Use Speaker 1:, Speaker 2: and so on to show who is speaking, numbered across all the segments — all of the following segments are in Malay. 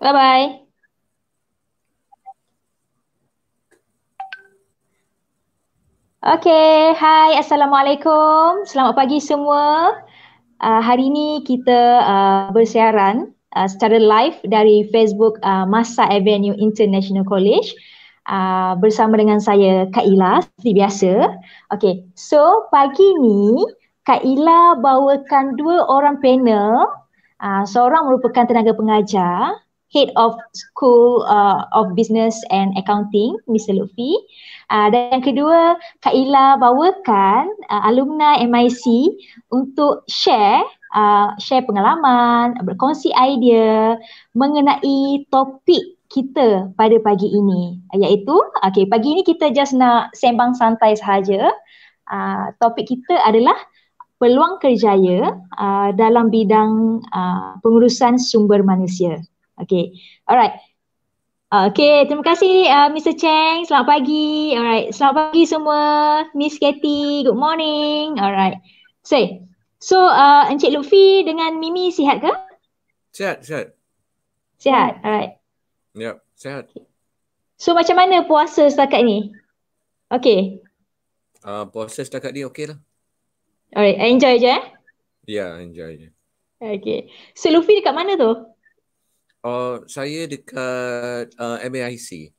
Speaker 1: Bye bye. Okay, Hi, Assalamualaikum. Selamat pagi semua. Uh, hari ini kita uh, bersiaran uh, secara live dari Facebook uh, Masa Avenue International College uh, bersama dengan saya Kaila seperti biasa. Okay, so pagi ni Kaila bawakan dua orang panel. Uh, seorang merupakan tenaga pengajar head of school uh, of business and accounting Mr. Lutfi uh, dan yang kedua Kak Ila bawakan uh, alumni MIC untuk share Uh, share pengalaman, berkongsi idea mengenai topik kita pada pagi ini iaitu okay, pagi ini kita just nak sembang santai sahaja uh, topik kita adalah peluang kerjaya uh, dalam bidang uh, pengurusan sumber manusia Okay. Alright. Uh, okay, terima kasih uh, Mr. Cheng. Selamat pagi. Alright. Selamat pagi semua. Miss Katy, good morning. Alright. So, so uh, Encik Lutfi dengan Mimi sihat ke? Sihat, sihat. Sihat, alright.
Speaker 2: Yep, sihat.
Speaker 1: So, macam mana puasa setakat ni? Okay.
Speaker 2: Uh, puasa setakat ni okey lah.
Speaker 1: Alright, enjoy je eh?
Speaker 2: Ya, yeah, enjoy je. Okay.
Speaker 1: So, Lutfi dekat mana tu?
Speaker 2: Oh, saya dekat uh, MAIC.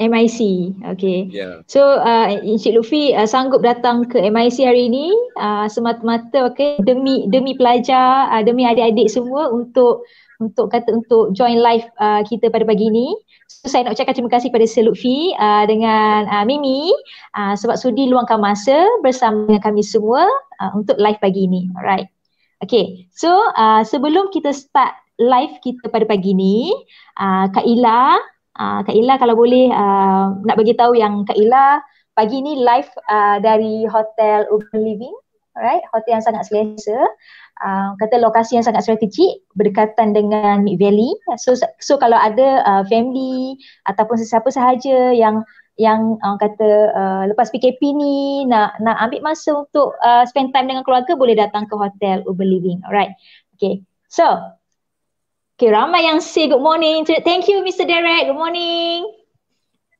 Speaker 1: MIC, okay. Yeah. So, uh, Encik Lutfi uh, sanggup datang ke MIC hari ini uh, semata-mata, okay, demi demi pelajar, uh, demi adik-adik semua untuk untuk kata untuk join live uh, kita pada pagi ini. So, saya nak ucapkan terima kasih kepada Encik Lutfi uh, dengan uh, Mimi uh, sebab sudi luangkan masa bersama dengan kami semua uh, untuk live pagi ini. Alright. Okay, so uh, sebelum kita start live kita pada pagi ni. Uh, Kak Ila, uh, Kak Ila kalau boleh uh, nak bagi tahu yang Kak Ila pagi ni live uh, dari Hotel Urban Living. Alright, hotel yang sangat selesa. Uh, kata lokasi yang sangat strategik berdekatan dengan Mid Valley. So so kalau ada uh, family ataupun sesiapa sahaja yang yang uh, kata uh, lepas PKP ni nak nak ambil masa untuk uh, spend time dengan keluarga boleh datang ke hotel Uber Living. Alright. Okay. So, Okay, ramai yang say good morning. Thank you Mr. Derek. Good morning.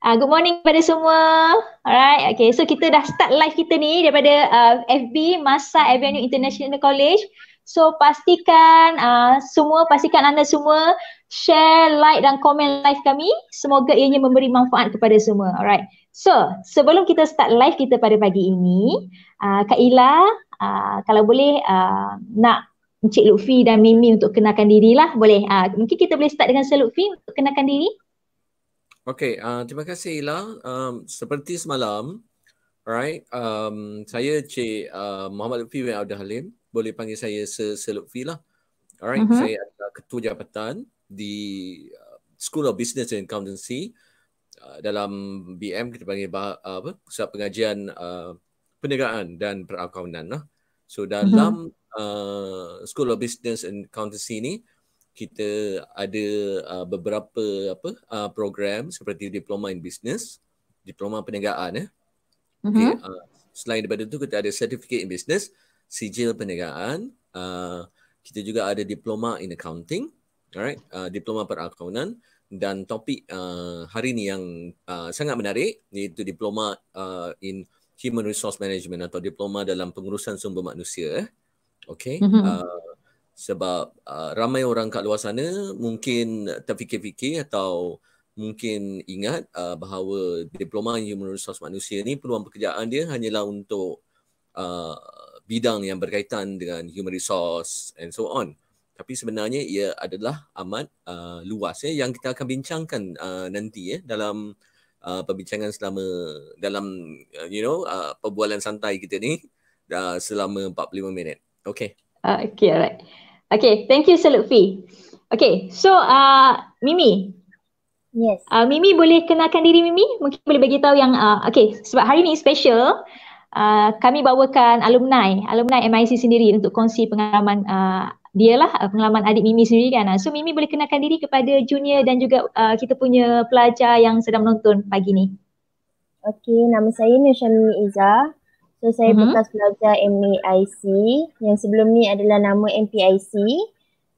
Speaker 1: Uh, good morning kepada semua. Alright, okay. So kita dah start live kita ni daripada uh, FB, Masa Avenue International College. So pastikan uh, semua, pastikan anda semua share, like dan komen live kami. Semoga ianya memberi manfaat kepada semua. Alright. So sebelum kita start live kita pada pagi ini, uh, Kak Ila, uh, kalau boleh uh, nak Encik Lutfi dan Mimi untuk kenalkan lah Boleh. Uh, mungkin kita boleh start dengan Encik Lutfi untuk kenalkan diri.
Speaker 2: Okay. Uh, terima kasih Ila. Um, seperti semalam, right, um, saya Encik uh, ah, Muhammad Lutfi bin Abdul Halim. Boleh panggil saya Sir, Sir Lutfi lah. Alright. Uh-huh. Saya adalah ketua jabatan di uh, School of Business and Accountancy dalam BM kita panggil bah, apa pusat pengajian uh, perniagaan dan perakaunan lah. So dalam uh-huh. uh, School of Business and Accountancy ni kita ada uh, beberapa apa uh, program seperti diploma in business, diploma perniagaan eh. Uh-huh. Okay, uh, selain daripada tu kita ada certificate in business, sijil perniagaan, uh, kita juga ada diploma in accounting, alright, uh, diploma perakaunan dan topik uh, hari ni yang uh, sangat menarik iaitu diploma uh, in human resource management atau diploma dalam pengurusan sumber manusia eh? Okay. Mm-hmm. Uh, sebab uh, ramai orang kat luar sana mungkin terfikir-fikir atau mungkin ingat uh, bahawa diploma human resource manusia ni peluang pekerjaan dia hanyalah untuk uh, bidang yang berkaitan dengan human resource and so on. Tapi sebenarnya ia adalah amat uh, luas ya, yang kita akan bincangkan uh, nanti ya, dalam uh, perbincangan selama dalam uh, you know uh, perbualan santai kita ni dah uh, selama 45 minit. Okay.
Speaker 1: Uh, okay, alright. Okay, thank you Sir Okay, so uh, Mimi. Yes. Uh, Mimi boleh kenalkan diri Mimi? Mungkin boleh bagi tahu yang uh, okay, sebab hari ni special. Uh, kami bawakan alumni, alumni MIC sendiri untuk kongsi pengalaman uh, dialah uh, pengalaman adik Mimi sendiri kan. Ah, so Mimi boleh kenalkan diri kepada junior dan juga uh, kita punya pelajar yang sedang menonton pagi ni.
Speaker 3: Okey, nama saya Nusha Mimi Iza. So saya uh-huh. bekas pelajar MAIC yang sebelum ni adalah nama MPIC.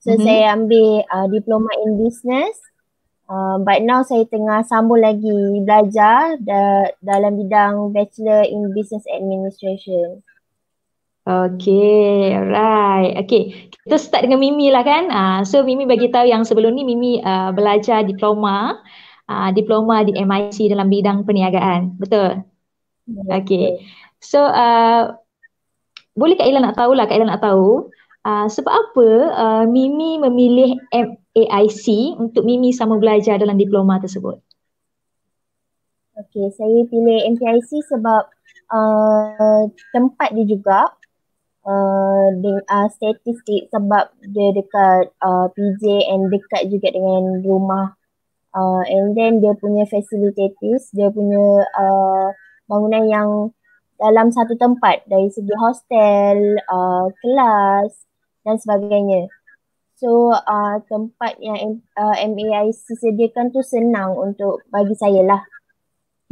Speaker 3: So uh-huh. saya ambil uh, diploma in business. Uh, but now saya tengah sambung lagi belajar da- dalam bidang bachelor in business administration. Okay,
Speaker 1: alright. Okay, kita start dengan Mimi lah kan. Uh, so Mimi bagi tahu yang sebelum ni Mimi uh, belajar diploma, uh, diploma di MIC dalam bidang perniagaan, betul? Ya, okay. So uh, boleh Kak Ila nak tahu lah, Kak Ila nak tahu uh, sebab apa uh, Mimi memilih MAIC untuk Mimi sama belajar dalam diploma tersebut?
Speaker 3: Okay, saya pilih MPIC sebab uh, tempat dia juga Uh, dengan uh, statistik sebab dia dekat uh, PJ and dekat juga dengan rumah uh, and then dia punya facilities, dia punya uh, bangunan yang dalam satu tempat dari segi hostel, uh, kelas dan sebagainya. So uh, tempat yang uh, MAIC sediakan tu senang untuk bagi saya lah.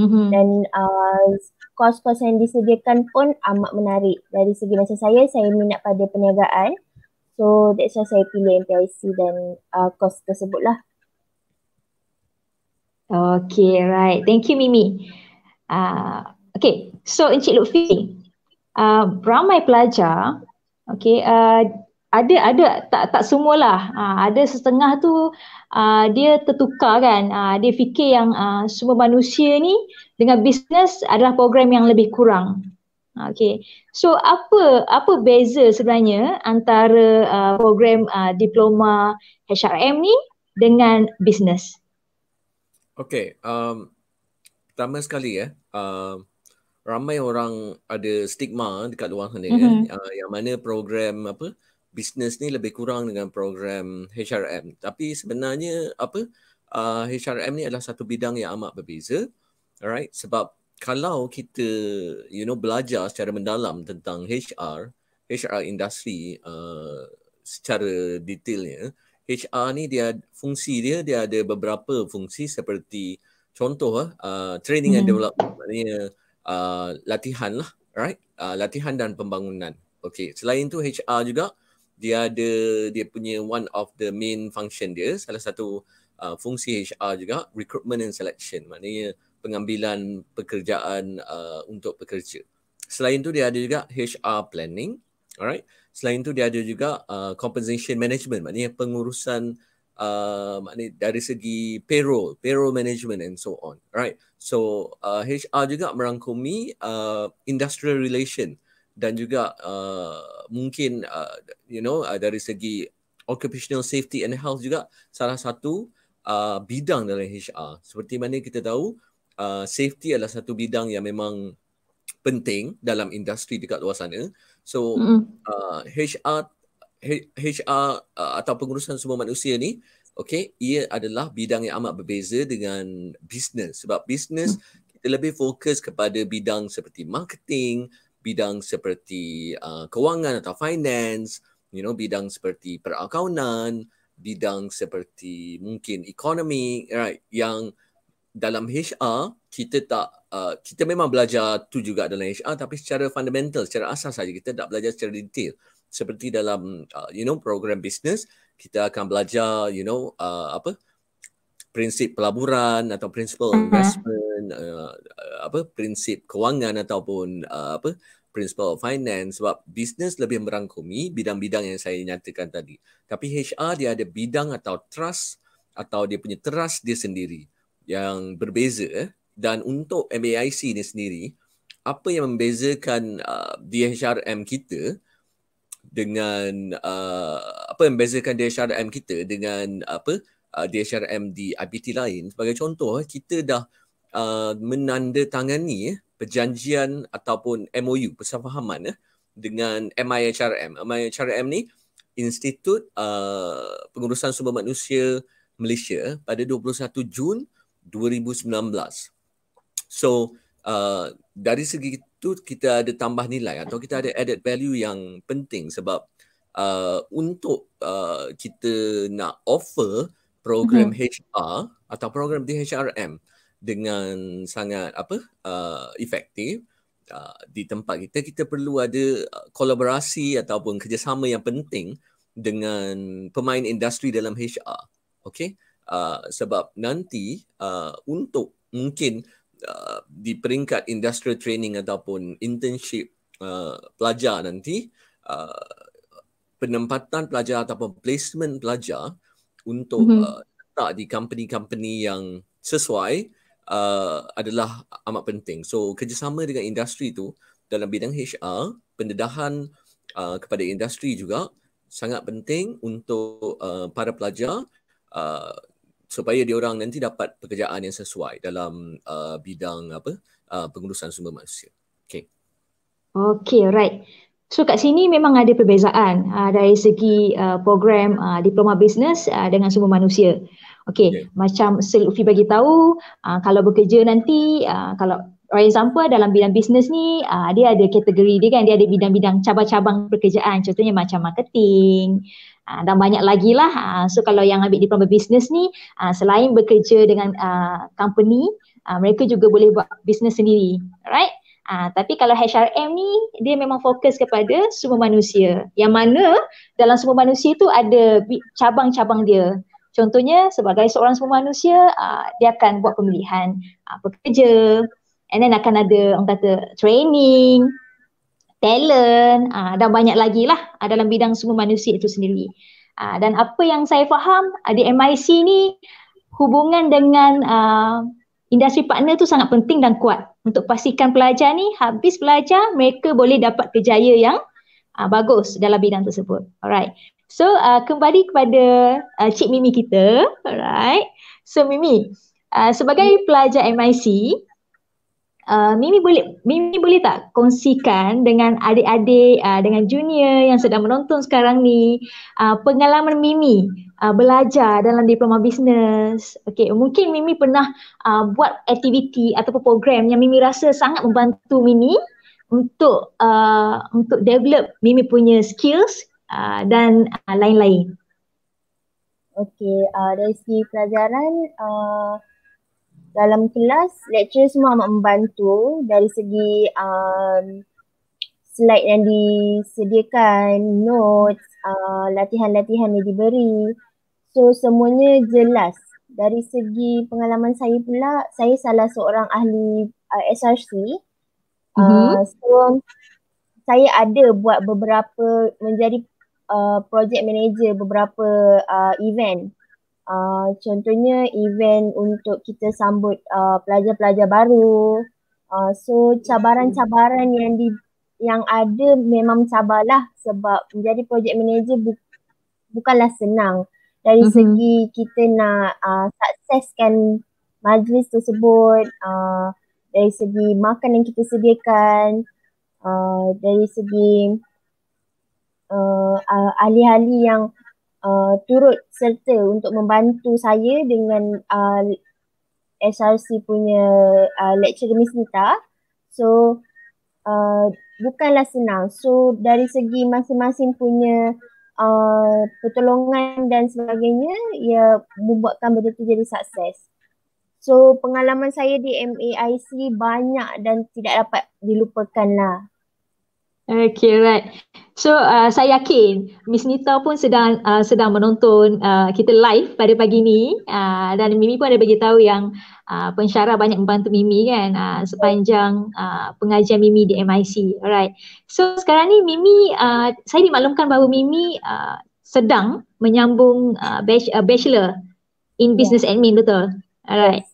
Speaker 3: Mm-hmm. dan uh, kos-kos yang disediakan pun amat menarik dari segi masa saya saya minat pada perniagaan so that's why saya pilih MPIC dan uh, kos tersebut lah
Speaker 1: Okay, right. Thank you, Mimi. Uh, okay, so Encik Lutfi, uh, ramai pelajar okay, uh, ada ada tak tak semualah. Ha, ada setengah tu uh, dia tertukar kan. Uh, dia fikir yang uh, semua manusia ni dengan bisnes adalah program yang lebih kurang. Okay. So apa apa beza sebenarnya antara uh, program uh, diploma HRM ni dengan bisnes?
Speaker 2: Okay. Um, pertama sekali ya. Uh, ramai orang ada stigma dekat luar sana kan? mm-hmm. kan. yang mana program apa uh, bisnes ni lebih kurang dengan program HRM. Tapi sebenarnya apa uh, ah, HRM ni adalah satu bidang yang amat berbeza. Alright, sebab kalau kita you know belajar secara mendalam tentang HR, HR industri uh, ah, secara detailnya, HR ni dia fungsi dia dia ada beberapa fungsi seperti contoh uh, training and mm-hmm. development maknanya uh, latihan lah, right? Uh, latihan dan pembangunan. Okay, selain itu HR juga uh, dia ada dia punya one of the main function dia salah satu uh, fungsi HR juga recruitment and selection maknanya pengambilan pekerjaan uh, untuk pekerja selain tu dia ada juga HR planning alright selain tu dia ada juga uh, compensation management maknanya pengurusan uh, maknanya dari segi payroll payroll management and so on right so uh, HR juga merangkumi uh, industrial relation dan juga uh, mungkin uh, you know uh, dari segi occupational safety and health juga salah satu uh, bidang dalam HR. Seperti mana kita tahu uh, safety adalah satu bidang yang memang penting dalam industri dekat luar sana. So mm uh, HR HR uh, atau pengurusan semua manusia ni okay, ia adalah bidang yang amat berbeza dengan business. sebab bisnes mm. kita lebih fokus kepada bidang seperti marketing, bidang seperti uh, kewangan atau finance, you know, bidang seperti perakaunan, bidang seperti mungkin ekonomi, right? Yang dalam HR kita tak uh, kita memang belajar tu juga dalam HR tapi secara fundamental, secara asas saja kita tak belajar secara detail. Seperti dalam uh, you know program business, kita akan belajar you know uh, apa? Uh, prinsip pelaburan atau prinsip uh-huh. investment uh, uh, apa prinsip kewangan ataupun uh, apa prinsip finance sebab business lebih merangkumi bidang-bidang yang saya nyatakan tadi tapi HR dia ada bidang atau trust atau dia punya trust dia sendiri yang berbeza dan untuk MAIC ni sendiri apa yang membezakan uh, DHRM kita dengan uh, apa yang membezakan DHRM kita dengan apa uh, DHRM di IPT lain. Sebagai contoh, eh, kita dah uh, menandatangani eh, perjanjian ataupun MOU, persefahaman eh, dengan MIHRM. MIHRM ni Institut uh, Pengurusan Sumber Manusia Malaysia eh, pada 21 Jun 2019. So, uh, dari segi itu kita ada tambah nilai atau kita ada added value yang penting sebab uh, untuk uh, kita nak offer program mm-hmm. HR atau program di HRM dengan sangat apa uh, efektif uh, di tempat kita kita perlu ada uh, kolaborasi ataupun kerjasama yang penting dengan pemain industri dalam HR okey uh, sebab nanti uh, untuk mungkin uh, di peringkat industrial training ataupun internship uh, pelajar nanti uh, penempatan pelajar ataupun placement pelajar uh, untuk mm-hmm. uh, tak di company-company yang sesuai uh, adalah amat penting. So kerjasama dengan industri itu dalam bidang HR, pendedahan uh, kepada industri juga sangat penting untuk uh, para pelajar uh, supaya diorang nanti dapat pekerjaan yang sesuai dalam uh, bidang apa uh, pengurusan sumber manusia. Okay.
Speaker 1: Okay, right. So kat sini memang ada perbezaan uh, dari segi uh, program uh, diploma business uh, dengan semua manusia. Okey, yeah. macam Selufi bagi tahu, uh, kalau bekerja nanti uh, kalau for example dalam bidang bisnes ni uh, dia ada kategori dia kan, dia ada bidang-bidang cabang-cabang pekerjaan. Contohnya macam marketing, Aa, dan banyak lagi lah. So kalau yang ambil diploma business ni, aa, selain bekerja dengan aa, company, aa, mereka juga boleh buat bisnes sendiri. Alright? Uh, tapi kalau HRM ni dia memang fokus kepada semua manusia. Yang mana dalam semua manusia tu ada cabang-cabang dia. Contohnya sebagai seorang semua manusia uh, dia akan buat pemilihan uh, ah, pekerja and then akan ada orang kata training, talent uh, dan banyak lagi lah uh, dalam bidang semua manusia itu sendiri. Uh, dan apa yang saya faham uh, di MIC ni hubungan dengan uh, industri partner tu sangat penting dan kuat untuk pastikan pelajar ni habis belajar mereka boleh dapat kejaya yang uh, bagus dalam bidang tersebut. Alright. So uh, kembali kepada uh, Cik Mimi kita. Alright. So Mimi, uh, sebagai pelajar MIC, Uh, Mimi boleh Mimi boleh tak kongsikan dengan adik-adik uh, dengan junior yang sedang menonton sekarang ni uh, pengalaman Mimi uh, belajar dalam diploma bisnes. Okey, mungkin Mimi pernah uh, buat aktiviti ataupun program yang Mimi rasa sangat membantu Mimi untuk uh, untuk develop Mimi punya
Speaker 3: skills uh, dan uh, lain-lain. Okey, uh, dari segi pelajaran uh dalam kelas lecturer semua amat membantu dari segi um, slide yang disediakan, notes, uh, latihan-latihan yang diberi. So semuanya jelas. Dari segi pengalaman saya pula, saya salah seorang ahli uh, SRC. Uh-huh. Uh, mhm. so saya ada buat beberapa menjadi uh, project manager beberapa uh, event Ah, contohnya event untuk kita sambut uh, pelajar-pelajar baru. Uh, so cabaran-cabaran yang di yang ada memang cabarlah sebab menjadi project manager bu, bukanlah senang dari uh-huh. segi kita nak uh, sukseskan majlis tersebut uh, dari segi makan yang kita sediakan uh, dari segi uh, uh, yang uh, turut serta untuk membantu saya dengan uh, SRC punya uh, lecturer Miss Nita. So uh, bukanlah senang. So dari segi masing-masing punya uh, pertolongan dan sebagainya ia membuatkan benda tu jadi sukses. So pengalaman saya di MAIC banyak dan tidak dapat dilupakan lah. Okay, right. So uh, saya
Speaker 1: yakin Miss Nita pun sedang uh, sedang menonton uh, kita live pada pagi ni uh, dan Mimi pun ada bagi tahu yang uh, pensyarah banyak membantu Mimi kan uh, sepanjang uh, pengajian Mimi di MIC. Alright. So sekarang ni Mimi uh, saya dimaklumkan bahawa Mimi uh, sedang menyambung uh, uh bachelor in business admin betul. Alright.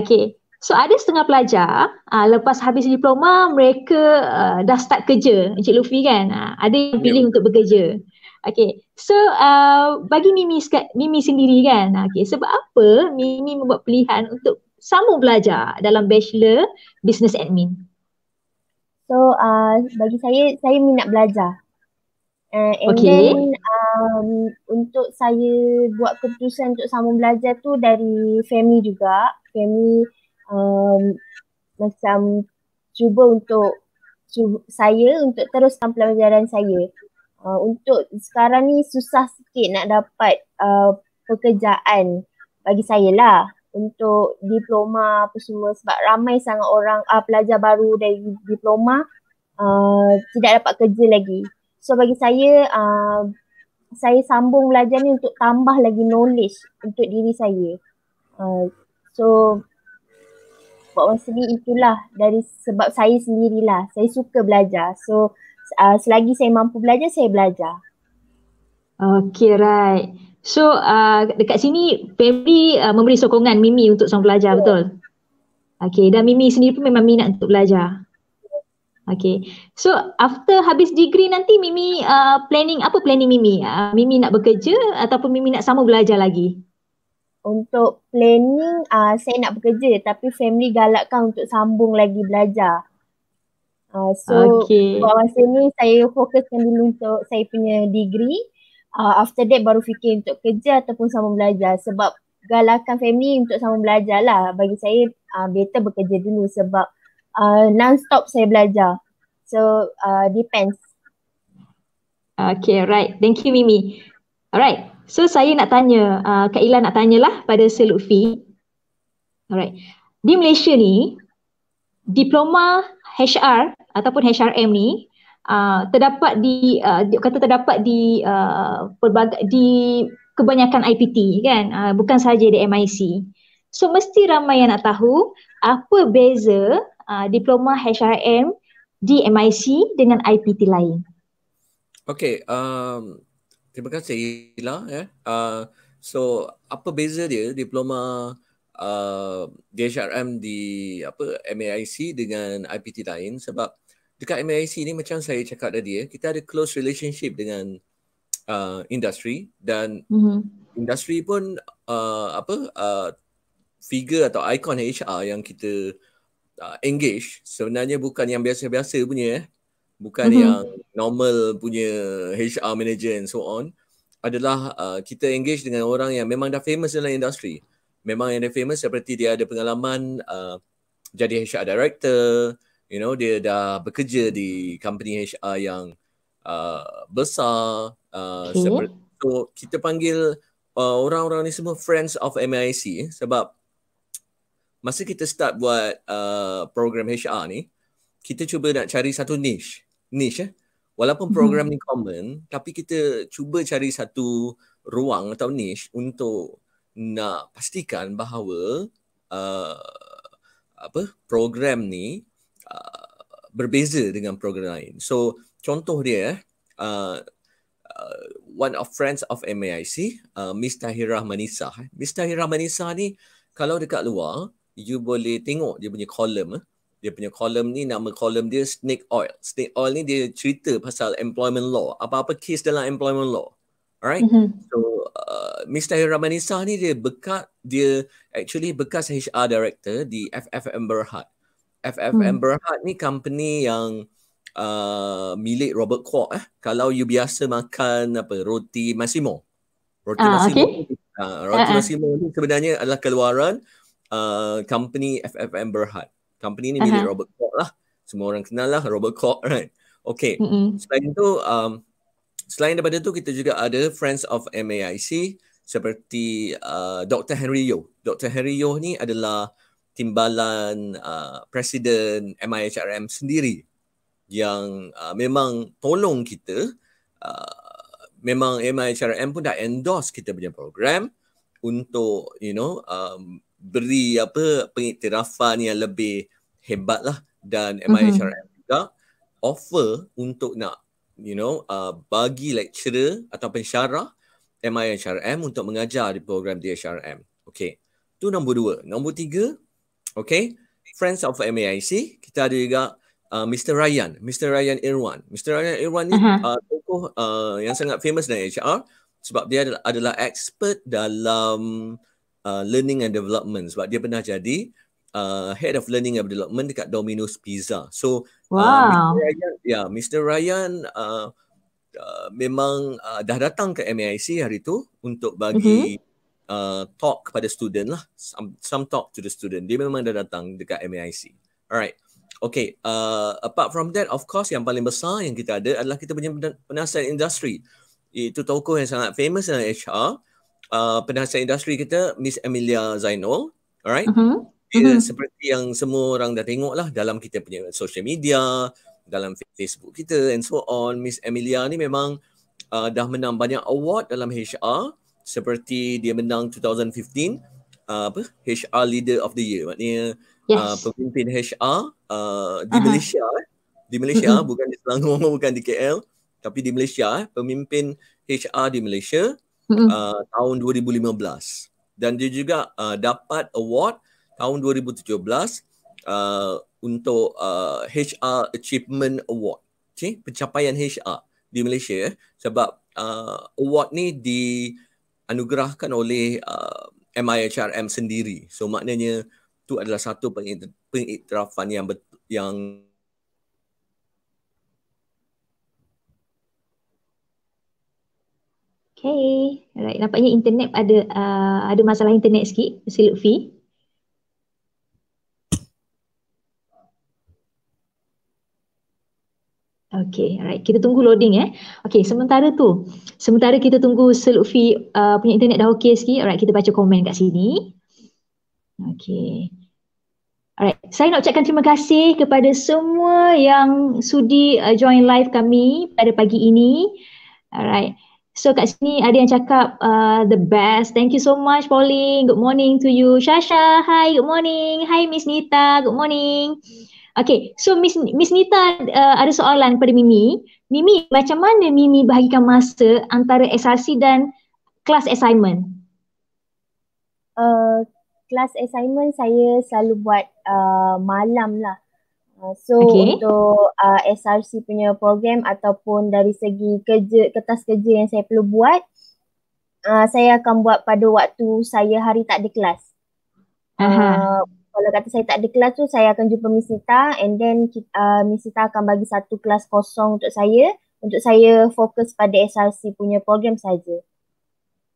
Speaker 1: Okay. So ada setengah pelajar uh, lepas habis diploma mereka uh, dah start kerja Encik Luffy kan uh, ada yang ya. pilih yep. untuk bekerja. Okay so uh, bagi Mimi, Mimi sendiri kan okay. sebab apa Mimi membuat pilihan untuk sambung belajar dalam Bachelor Business Admin?
Speaker 3: So uh, bagi saya, saya minat belajar. Uh, and okay. then um, untuk saya buat keputusan untuk sambung belajar tu dari family juga. Family um, macam cuba untuk cuba, saya untuk teruskan pelajaran saya. Uh, untuk sekarang ni susah sikit nak dapat uh, pekerjaan bagi saya lah untuk diploma apa semua sebab ramai sangat orang uh, pelajar baru dari diploma uh, tidak dapat kerja lagi. So bagi saya uh, saya sambung belajar ni untuk tambah lagi knowledge untuk diri saya. Uh, so support sendiri itulah dari sebab saya sendirilah. Saya suka belajar. So uh, selagi saya mampu belajar, saya belajar.
Speaker 1: Okay right. So uh, dekat sini family uh, memberi sokongan Mimi untuk seorang pelajar yeah. betul? Okay dan Mimi sendiri pun memang minat untuk belajar. Okay. So after habis degree nanti Mimi uh, planning apa planning Mimi? Uh, Mimi nak bekerja ataupun Mimi nak sama belajar lagi?
Speaker 3: untuk planning uh, saya nak bekerja tapi family galakkan untuk sambung lagi belajar. Uh, so okay. buat masa ni saya fokuskan dulu untuk saya punya degree. Uh, after that baru fikir untuk kerja ataupun sambung belajar sebab galakkan family untuk sambung belajar lah. Bagi saya uh, better bekerja dulu sebab uh, non-stop saya belajar. So uh, depends.
Speaker 1: Okay right. Thank you Mimi. Alright. So saya nak tanya, uh, Kak Ila nak tanyalah pada Sir Lutfi. Alright. Di Malaysia ni, diploma HR ataupun HRM ni uh, terdapat di uh, kata terdapat di uh, di kebanyakan IPT kan uh, bukan saja di MIC. So mesti ramai yang nak tahu apa beza uh, diploma HRM di MIC dengan IPT lain.
Speaker 2: Okay, um, Terima kasih Ila eh. Uh, so apa beza dia diploma uh, DHRM di apa MAIC dengan IPT lain sebab dekat MAIC ni macam saya cakap tadi eh, kita ada close relationship dengan uh, industri dan mm-hmm. industri pun uh, apa uh, figure atau icon HR yang kita uh, engage sebenarnya bukan yang biasa-biasa punya eh bukan mm-hmm. yang normal punya HR manager and so on adalah uh, kita engage dengan orang yang memang dah famous dalam industri memang yang dah famous seperti dia ada pengalaman uh, jadi HR director you know dia dah bekerja di company HR yang uh, besar uh, okay. seperti, so kita panggil uh, orang-orang ni semua friends of MIC eh, sebab masa kita start buat uh, program HR ni kita cuba nak cari satu niche niche eh. Walaupun program hmm. ni common, tapi kita cuba cari satu ruang atau niche untuk nak pastikan bahawa uh, apa program ni uh, berbeza dengan program lain. So contoh dia eh uh, uh, one of friends of MAIC, uh, Miss Tahira Manisa. Eh. Miss Tahira Manisa ni kalau dekat luar, you boleh tengok dia punya column eh dia punya kolom ni nama kolom dia snake oil snake oil ni dia cerita pasal employment law apa-apa case dalam employment law alright mm-hmm. so uh, Mr. Ramanisa ni dia bekas dia actually bekas HR director di FFM Berhad FFM mm mm-hmm. Berhad ni company yang uh, milik Robert Kwok eh kalau you biasa makan apa roti Massimo roti uh, Massimo okay. uh, ah, roti uh-uh. Massimo ni sebenarnya adalah keluaran uh, company FFM Berhad company ni milik uh-huh. Robert Koch lah. Semua orang kenal lah Robert Koch, right? Okay. Mm-hmm. Selain itu, um, selain daripada tu kita juga ada friends of MAIC seperti uh, Dr. Henry Yeo. Dr. Henry Yeo ni adalah timbalan uh, presiden MIHRM sendiri yang uh, memang tolong kita uh, memang MIHRM pun dah endorse kita punya program untuk you know um, beri apa pengiktirafan yang lebih hebat lah dan MISRM mm-hmm. juga offer untuk nak you know uh, bagi lecturer atau pensyarah MISRM untuk mengajar di program DHRM. Okay. tu nombor dua. Nombor tiga, okay. Friends of MAIC, kita ada juga uh, Mr. Ryan, Mr. Ryan Irwan. Mr. Ryan Irwan ni uh-huh. uh, tokoh uh, yang sangat famous dalam HR sebab dia adalah, adalah expert dalam Uh, learning and development sebab dia pernah jadi uh, head of learning and development dekat Domino's Pizza. So uh, wow. uh, Mr. Ryan, yeah, Mr. Ryan uh, uh, memang uh, dah datang ke MAIC hari tu untuk bagi mm-hmm. uh, talk kepada student lah. Some, some talk to the student. Dia memang dah datang dekat MAIC. Alright. Okay, uh, apart from that, of course yang paling besar yang kita ada adalah kita punya penasihat industri. Itu toko yang sangat famous dalam HR. Uh, penasihat industri kita Miss Amelia Zainol, alright uh-huh. dia uh-huh. seperti yang semua orang dah tengok lah dalam kita punya social media dalam Facebook kita and so on Miss Amelia ni memang uh, dah menang banyak award dalam HR seperti dia menang 2015 uh, apa HR Leader of the Year maknanya uh, yes. uh, pemimpin HR uh, di, uh-huh. Malaysia, eh. di Malaysia di mm-hmm. Malaysia bukan di Selangor bukan di KL tapi di Malaysia eh. pemimpin HR di Malaysia uh, tahun 2015 dan dia juga uh, dapat award tahun 2017 uh, untuk uh, HR Achievement Award, okay? pencapaian HR di Malaysia eh? sebab uh, award ni dianugerahkan oleh uh, MIHRM sendiri. So maknanya itu adalah satu pengiktirafan yang bet- yang
Speaker 3: Okay.
Speaker 1: Alright, nampaknya internet ada uh, ada masalah internet sikit, Mesti Lutfi. Okay, alright. Kita tunggu loading eh. Okay, sementara tu, sementara kita tunggu Selufi uh, punya internet dah okay sikit, alright, kita baca komen kat sini.
Speaker 3: Okay.
Speaker 1: Alright, saya nak ucapkan terima kasih kepada semua yang sudi uh, join live kami pada pagi ini. Alright. So kat sini ada yang cakap uh, the best. Thank you so much Pauline. Good morning to you. Shasha, hi. Good morning. Hi Miss Nita. Good morning. Okay, so Miss, Miss Nita uh, ada soalan pada Mimi. Mimi, macam mana Mimi bahagikan masa antara SRC dan kelas assignment?
Speaker 3: Uh, kelas uh, assignment saya selalu buat uh, malam lah. Uh, so okay. untuk uh, SRC punya program ataupun dari segi kerja kertas kerja yang saya perlu buat uh, saya akan buat pada waktu saya hari tak ada kelas uh, kalau kata saya tak ada kelas tu saya akan jumpa Miss Sita and then uh, Miss Sita akan bagi satu kelas kosong untuk saya untuk saya fokus pada SRC punya program saja.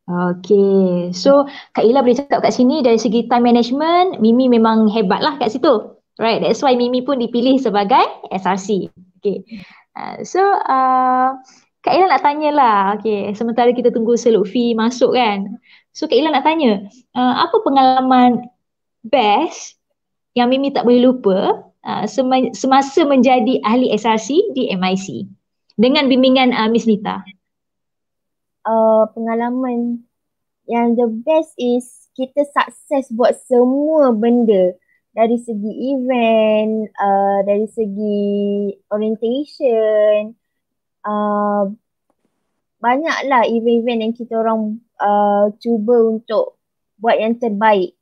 Speaker 1: Okay, so Kak Ila boleh cakap kat sini dari segi time management, Mimi memang hebatlah kat situ. Right, that's why Mimi pun dipilih sebagai SRC. Okay. Uh, so, uh, Kak Ila nak tanyalah, okay, sementara kita tunggu Selukfi masuk kan. So, Kak Ila nak tanya, uh, apa pengalaman best yang Mimi tak boleh lupa uh, sem- semasa menjadi ahli SRC di MIC dengan bimbingan uh, Miss Nita?
Speaker 3: Uh, pengalaman yang the best is kita sukses buat semua benda dari segi event, uh, dari segi orientation, uh, banyaklah event-event yang kita orang uh, cuba untuk buat yang terbaik.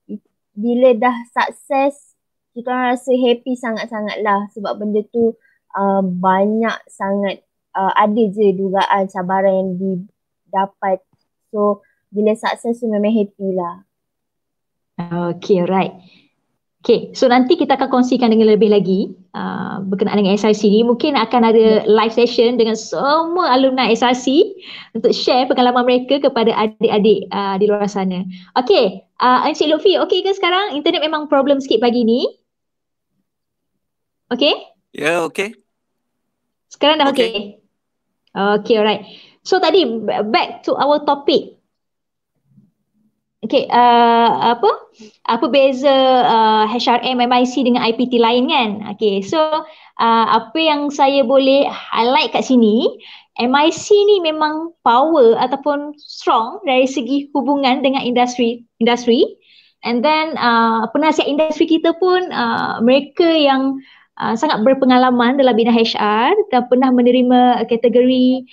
Speaker 3: Bila dah sukses, kita orang rasa happy sangat-sangat lah sebab benda tu uh, banyak sangat uh, ada je dugaan cabaran yang didapat. So, bila sukses tu memang happy lah.
Speaker 1: Okay, alright. Okay, so nanti kita akan kongsikan dengan lebih lagi uh, berkenaan dengan SRC ni. Mungkin akan ada ya. live session dengan semua alumni SRC untuk share pengalaman mereka kepada adik-adik uh, di luar sana. Okay, uh, Encik Lutfi, okay ke sekarang? Internet memang problem sikit pagi ni. Okay? Ya, yeah, okay. Sekarang dah okay. okay? Okay, alright. So tadi, back to our topic. Okay, uh, apa apa beza uh, HRM MIC dengan IPT lain kan? Okay, so uh, apa yang saya boleh highlight kat sini, MIC ni memang power ataupun strong dari segi hubungan dengan industri industri. And then uh, penasihat industri kita pun uh, mereka yang uh, sangat berpengalaman dalam bidang HR dan pernah menerima kategori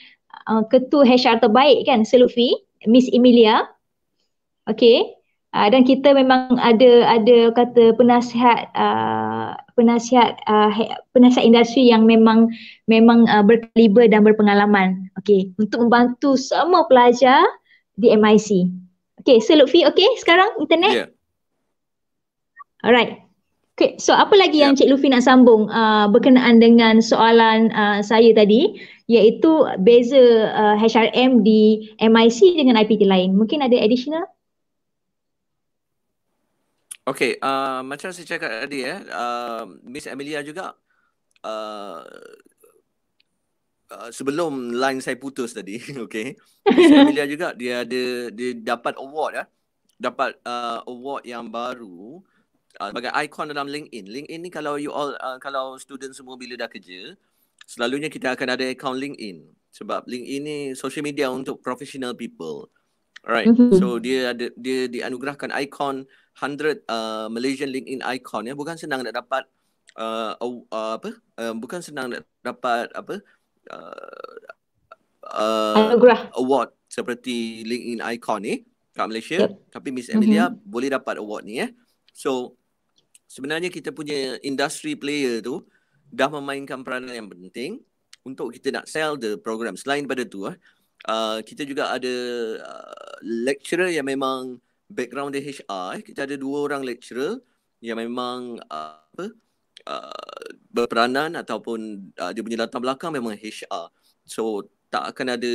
Speaker 1: uh, ketua HR terbaik kan, Selufi, Miss Emilia. Okay. Uh, ah, dan kita memang ada ada kata penasihat uh, penasihat uh, penasihat industri yang memang memang uh, berkaliber dan berpengalaman. Okey, untuk membantu semua pelajar di MIC. Okey, so Lutfi, okey sekarang internet? Yeah. Alright. Okay, so apa lagi yeah. yang ya. Cik Lufi nak sambung uh, berkenaan dengan soalan uh, saya tadi iaitu beza uh, HRM di MIC dengan IPT lain. Mungkin ada additional?
Speaker 2: Okay, uh, macam saya cakap tadi eh, uh, Miss Amelia juga uh, uh, sebelum line saya putus tadi, okay. Miss Amelia juga dia ada dia dapat award ya. Eh, dapat uh, award yang baru uh, sebagai ikon dalam LinkedIn. LinkedIn ni kalau you all uh, kalau student semua bila dah kerja, selalunya kita akan ada akaun LinkedIn sebab LinkedIn ni social media untuk professional people. Alright. Mm-hmm. So dia ada dia dianugerahkan ikon 100 uh, Malaysian LinkedIn icon ya bukan senang nak dapat uh, uh, apa uh, bukan senang nak dapat apa uh, uh, award seperti LinkedIn icon ni kat Malaysia yeah. tapi Miss Amelia mm-hmm. boleh dapat award ni eh so sebenarnya kita punya industry player tu dah memainkan peranan yang penting untuk kita nak sell the program selain pada tu eh uh, kita juga ada uh, lecturer yang memang background dia HR kita ada dua orang lecturer yang memang uh, apa uh, berperanan ataupun uh, dia punya latar belakang memang HR so tak akan ada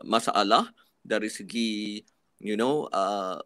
Speaker 2: masalah dari segi you know uh,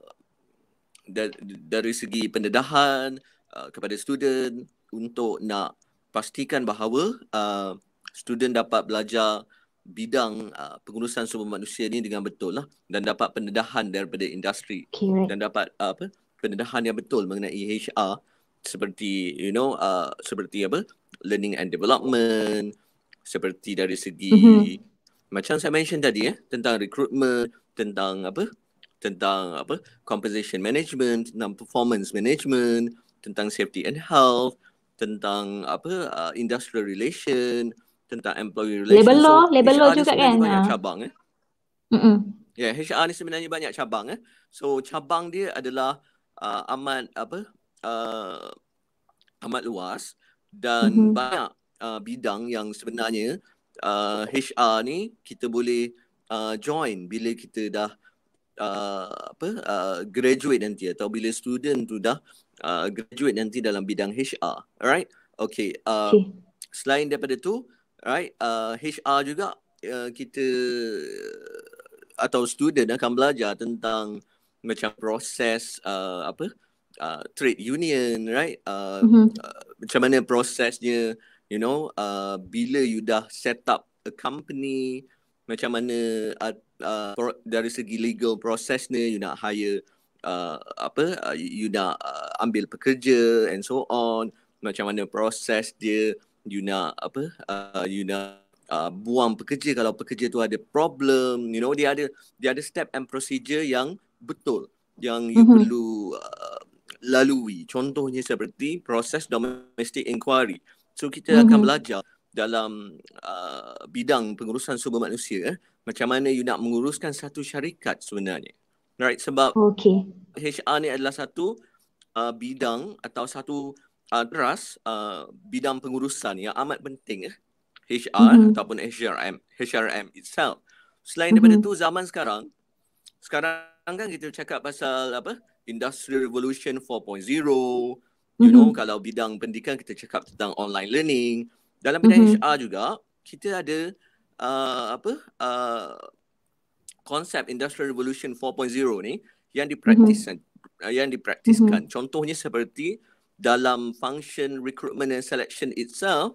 Speaker 2: da- dari segi pendedahan uh, kepada student untuk nak pastikan bahawa uh, student dapat belajar bidang uh, pengurusan sumber manusia ni dengan betul lah dan dapat pendedahan daripada industri okay. dan dapat uh, apa pendedahan yang betul mengenai HR seperti you know uh, seperti apa learning and development seperti dari segi mm-hmm. macam saya mention tadi ya eh, tentang recruitment tentang apa tentang apa composition management tentang performance management tentang safety and health tentang apa uh, industrial relation tentang employee relations. Label law, so, label law juga kan. Banyak ha. cabang eh. Mm-mm. Yeah, HR ni sebenarnya banyak cabang eh. So cabang dia adalah uh, amat apa? Uh, amat luas dan mm-hmm. banyak uh, bidang yang sebenarnya uh, HR ni kita boleh uh, join bila kita dah uh, apa uh, graduate nanti atau bila student tu dah uh, graduate nanti dalam bidang HR. Alright? Okay. Uh, okay. Selain daripada tu, right uh, HR juga uh, kita atau student akan belajar tentang macam proses uh, apa uh, trade union right uh, mm-hmm. uh, macam mana prosesnya you know uh, bila you dah set up a company macam mana uh, uh, dari segi legal prosesnya you nak hire uh, apa uh, you nak uh, ambil pekerja and so on macam mana proses dia you nak apa uh, you nak uh, buang pekerja kalau pekerja tu ada problem you know dia ada dia ada step and procedure yang betul yang mm-hmm. perlu uh, lalui contohnya seperti proses domestic inquiry so kita mm-hmm. akan belajar dalam uh, bidang pengurusan sumber manusia eh, macam mana you nak menguruskan satu syarikat sebenarnya right sebab okay. HR ni adalah satu uh, bidang atau satu teras uh, uh, bidang pengurusan yang amat penting eh HR mm-hmm. ataupun HRM HRM itself selain mm-hmm. daripada tu zaman sekarang sekarang kan kita cakap pasal apa industrial revolution 4.0 mm-hmm. you know kalau bidang pendidikan kita cakap tentang online learning dalam bidang mm-hmm. HR juga kita ada uh, apa uh, konsep industrial revolution 4.0 ni yang dipraktiskan mm-hmm. Uh, yang dipraktiskan mm-hmm. contohnya seperti dalam function recruitment and selection itself,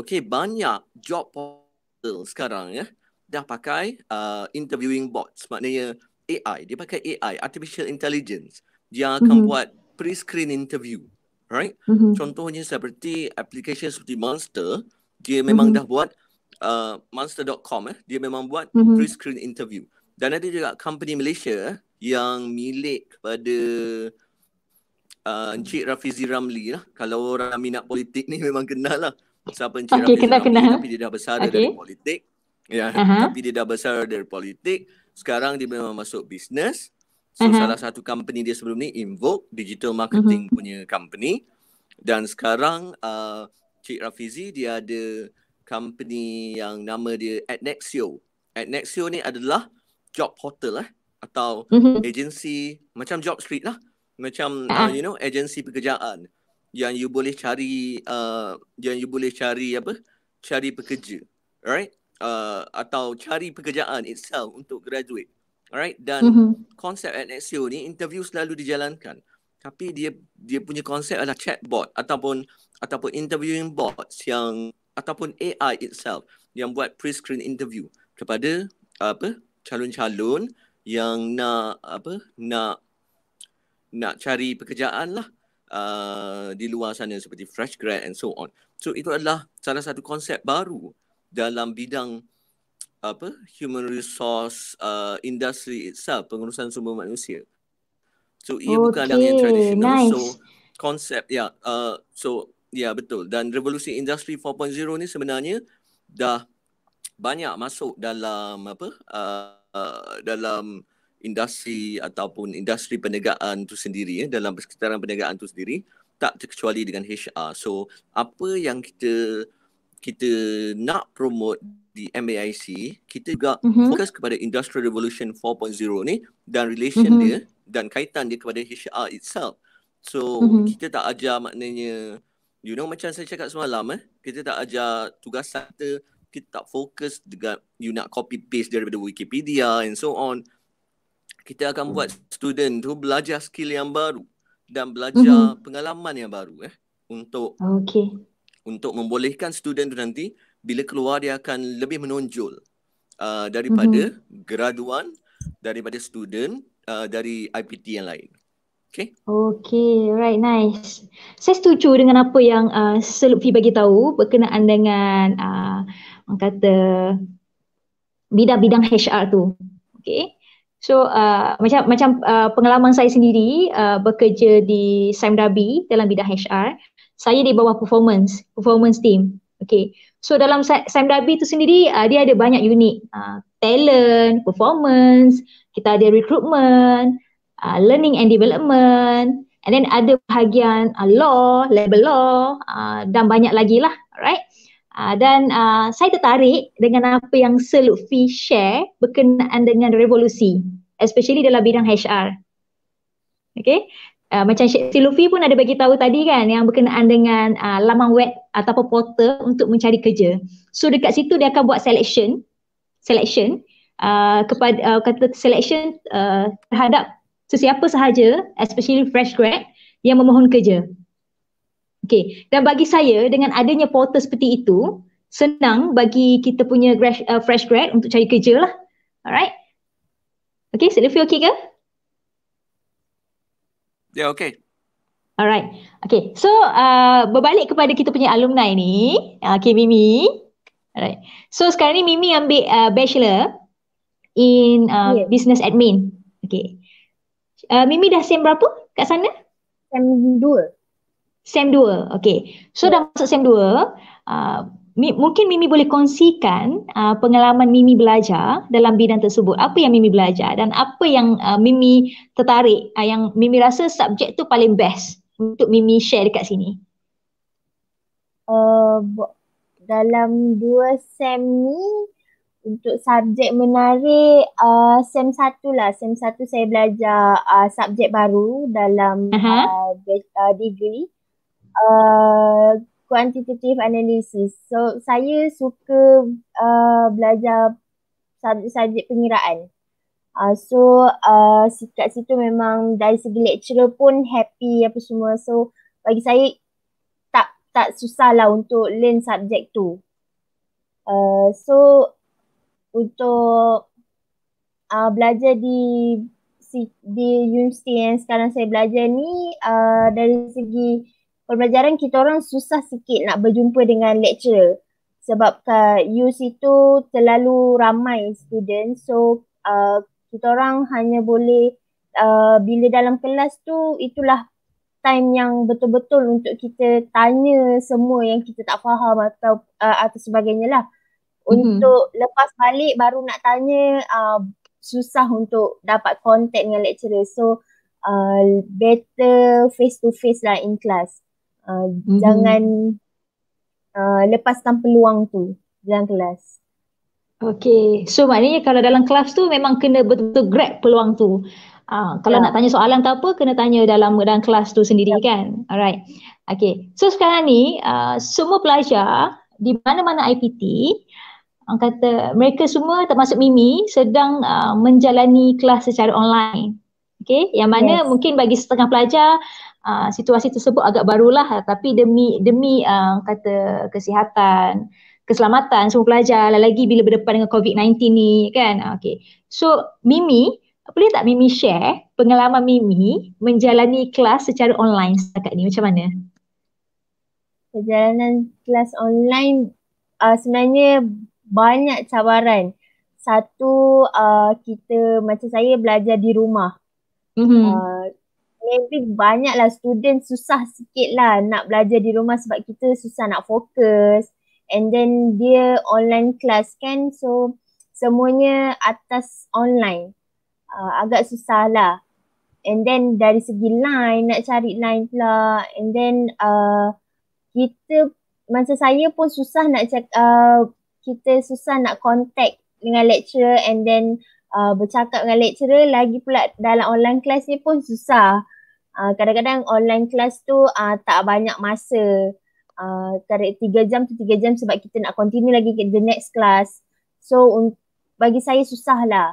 Speaker 2: okay, banyak job portal sekarang ya dah pakai uh, interviewing bots, maknanya AI, dia pakai AI, artificial intelligence, dia akan mm-hmm. buat pre-screen interview, right? Mm-hmm. Contohnya seperti application seperti Monster, dia mhm. memang mm-hmm. dah buat uh, monster.com, eh? dia memang buat mm-hmm. pre-screen interview. Dan ada juga company Malaysia eh, yang milik kepada mhm uh, Encik Rafizi Ramli lah. Kalau orang minat politik ni memang kenal lah. Siapa Encik okay, Rafizi kena, Ramli kena. tapi dia dah besar okay. dari politik. Ya, uh-huh. tapi dia dah besar dari politik. Sekarang dia memang masuk bisnes. So uh-huh. salah satu company dia sebelum ni Invoke digital marketing uh-huh. punya company. Dan sekarang uh, ah, Cik Rafizi dia ada company yang nama dia Adnexio. Adnexio ni adalah job portal lah eh, atau uh-huh. agency macam job street lah macam uh ha. you know agensi pekerjaan yang you boleh cari uh, yang you boleh cari apa cari pekerja right uh, atau cari pekerjaan itself untuk graduate alright dan uh-huh. Mhm. konsep at NXO ni interview selalu dijalankan tapi dia dia punya konsep adalah chatbot ataupun ataupun interviewing bots yang ataupun AI itself yang buat pre-screen interview kepada apa calon-calon yang nak apa nak nak cari pekerjaan lah uh, di luar sana seperti fresh grad and so on. So itu adalah salah satu konsep baru dalam bidang apa human resource uh, industry itself pengurusan sumber manusia. So ia okay, bukan yang tradisional. Nice. So konsep ya yeah, uh, so ya yeah, betul dan revolusi industry 4.0 ni sebenarnya dah banyak masuk dalam apa uh, uh, dalam industri ataupun industri perniagaan tu sendiri ya dalam persekitaran perniagaan tu sendiri tak terkecuali dengan HR. So apa yang kita kita nak promote di MAIC, kita juga mm-hmm. fokus kepada Industrial Revolution 4.0 ni dan relation mm-hmm. dia dan kaitan dia kepada HR itself. So mm-hmm. kita tak ajar maknanya you know macam saya cakap semalam eh, kita tak ajar tugas kita, kita tak fokus dengan you nak copy paste daripada Wikipedia and so on kita akan hmm. buat student tu belajar skill yang baru dan belajar hmm. pengalaman yang baru eh untuk okay. untuk membolehkan student tu nanti bila keluar dia akan lebih menonjol uh, daripada hmm. graduan daripada student uh, dari IPT yang lain. Okay.
Speaker 1: Okay, right, nice. Saya setuju dengan apa yang uh, Selupi bagi tahu berkenaan dengan uh, orang kata bidang-bidang HR tu. Okay. So uh, macam macam uh, pengalaman saya sendiri uh, bekerja di Sam Darby dalam bidang HR, saya di bawah performance, performance team. Okay. So dalam Sam Darby tu sendiri uh, dia ada banyak unit, uh, talent, performance, kita ada recruitment, uh, learning and development, and then ada bahagian uh, law, label law uh, dan banyak lagi lah, right? Uh, dan uh, saya tertarik dengan apa yang Sir Lutfi share berkenaan dengan revolusi especially dalam bidang HR. Okay. Uh, macam Syed Silufi pun ada bagi tahu tadi kan yang berkenaan dengan uh, laman web ataupun portal untuk mencari kerja. So dekat situ dia akan buat selection selection uh, kepada uh, kata selection uh, terhadap sesiapa sahaja especially fresh grad yang memohon kerja. Okay, dan bagi saya dengan adanya portal seperti itu, senang bagi kita punya fresh, uh, fresh grad untuk cari kerja lah. Alright. Okay, Selfie okay ke? Ya, yeah, okay. Alright. Okay, so uh, berbalik kepada kita punya alumni ni. Uh, okay, Mimi. Alright. So sekarang ni Mimi ambil uh, bachelor in uh, yes. business admin. Okay. Uh, Mimi dah sem berapa kat sana? Sem SEM 2. Okay. So ya. dah masuk SEM 2. Uh, mi, mungkin Mimi boleh kongsikan uh, pengalaman Mimi belajar dalam bidang tersebut. Apa yang Mimi belajar dan apa yang uh, Mimi tertarik uh, yang Mimi rasa subjek tu paling best untuk Mimi share dekat sini.
Speaker 3: Uh, dalam dua SEM ni untuk subjek menarik uh, SEM 1 lah. SEM 1 saya belajar uh, subjek baru dalam uh-huh. uh, degree. Uh, quantitative analysis. So saya suka uh, belajar subjek-subjek pengiraan. Uh, so uh, kat situ memang dari segi lecturer pun happy apa semua. So bagi saya tak tak susah lah untuk learn subjek tu. Uh, so untuk uh, belajar di di universiti yang sekarang saya belajar ni uh, dari segi pembelajaran kita orang susah sikit nak berjumpa dengan lecturer sebab kat uh, UC tu terlalu ramai student so uh, kita orang hanya boleh uh, bila dalam kelas tu itulah time yang betul-betul untuk kita tanya semua yang kita tak faham atau uh, atau sebagainya lah mhm. untuk hmm lepas balik baru nak tanya uh, susah untuk dapat contact dengan lecturer so uh, better face to face lah in class uh, mm-hmm. jangan uh, lepaskan peluang tu dalam kelas. Okay, so maknanya kalau dalam
Speaker 1: kelas tu memang kena betul-betul grab peluang tu. Uh, kalau yeah. nak tanya soalan ke apa, kena tanya dalam dalam kelas tu sendiri yeah. kan. Alright, okay. So sekarang ni uh, semua pelajar di mana-mana IPT orang kata mereka semua termasuk Mimi sedang uh, menjalani kelas secara online. Okay, yang mana yes. mungkin bagi setengah pelajar uh, situasi tersebut agak barulah ah, tapi demi demi uh, kata kesihatan keselamatan semua pelajar lagi bila berdepan dengan COVID-19 ni kan okey so Mimi boleh tak Mimi share pengalaman Mimi menjalani kelas secara online setakat ni macam mana
Speaker 3: perjalanan kelas online uh, sebenarnya banyak cabaran satu uh, kita macam saya belajar di rumah mm-hmm. uh, maybe banyaklah student susah sikit lah nak belajar di rumah sebab kita susah nak fokus and then dia online class kan so semuanya atas online uh, agak susah lah and then dari segi line nak cari line pula and then uh, kita masa saya pun susah nak cak, uh, ah, kita susah nak contact dengan lecturer and then uh, bercakap dengan lecturer lagi pula dalam online class ni pun susah. Uh, kadang-kadang online class tu uh, tak banyak masa. Uh, tiga jam tu tiga jam sebab kita nak continue lagi ke the next class. So un- bagi saya susah lah.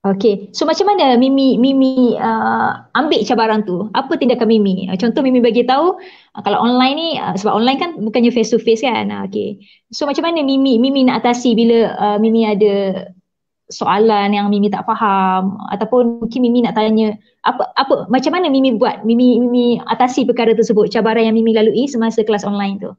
Speaker 1: Okay. So macam mana Mimi Mimi uh, ambil cabaran tu? Apa tindakan Mimi? Uh, contoh Mimi bagi tahu uh, kalau online ni uh, sebab online kan bukannya face to face kan. Uh, ah, okay. So macam mana Mimi Mimi nak atasi bila uh, Mimi ada soalan yang Mimi tak faham ataupun mungkin Mimi nak tanya apa apa macam mana Mimi buat Mimi Mimi atasi perkara tersebut cabaran yang Mimi lalui semasa kelas online tu.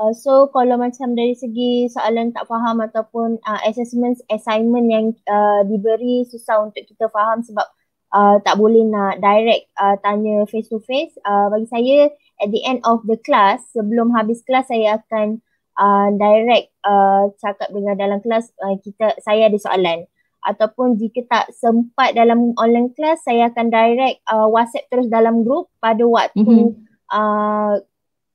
Speaker 3: Uh, so kalau macam dari segi soalan tak faham ataupun uh, assessment assignment yang uh, diberi susah untuk kita faham sebab uh, tak boleh nak direct uh, tanya face to face uh, bagi saya at the end of the class sebelum habis kelas saya akan uh, direct uh, cakap dengan dalam kelas uh, kita saya ada soalan ataupun jika tak sempat dalam online kelas saya akan direct uh, WhatsApp terus dalam grup pada waktu mm-hmm. uh,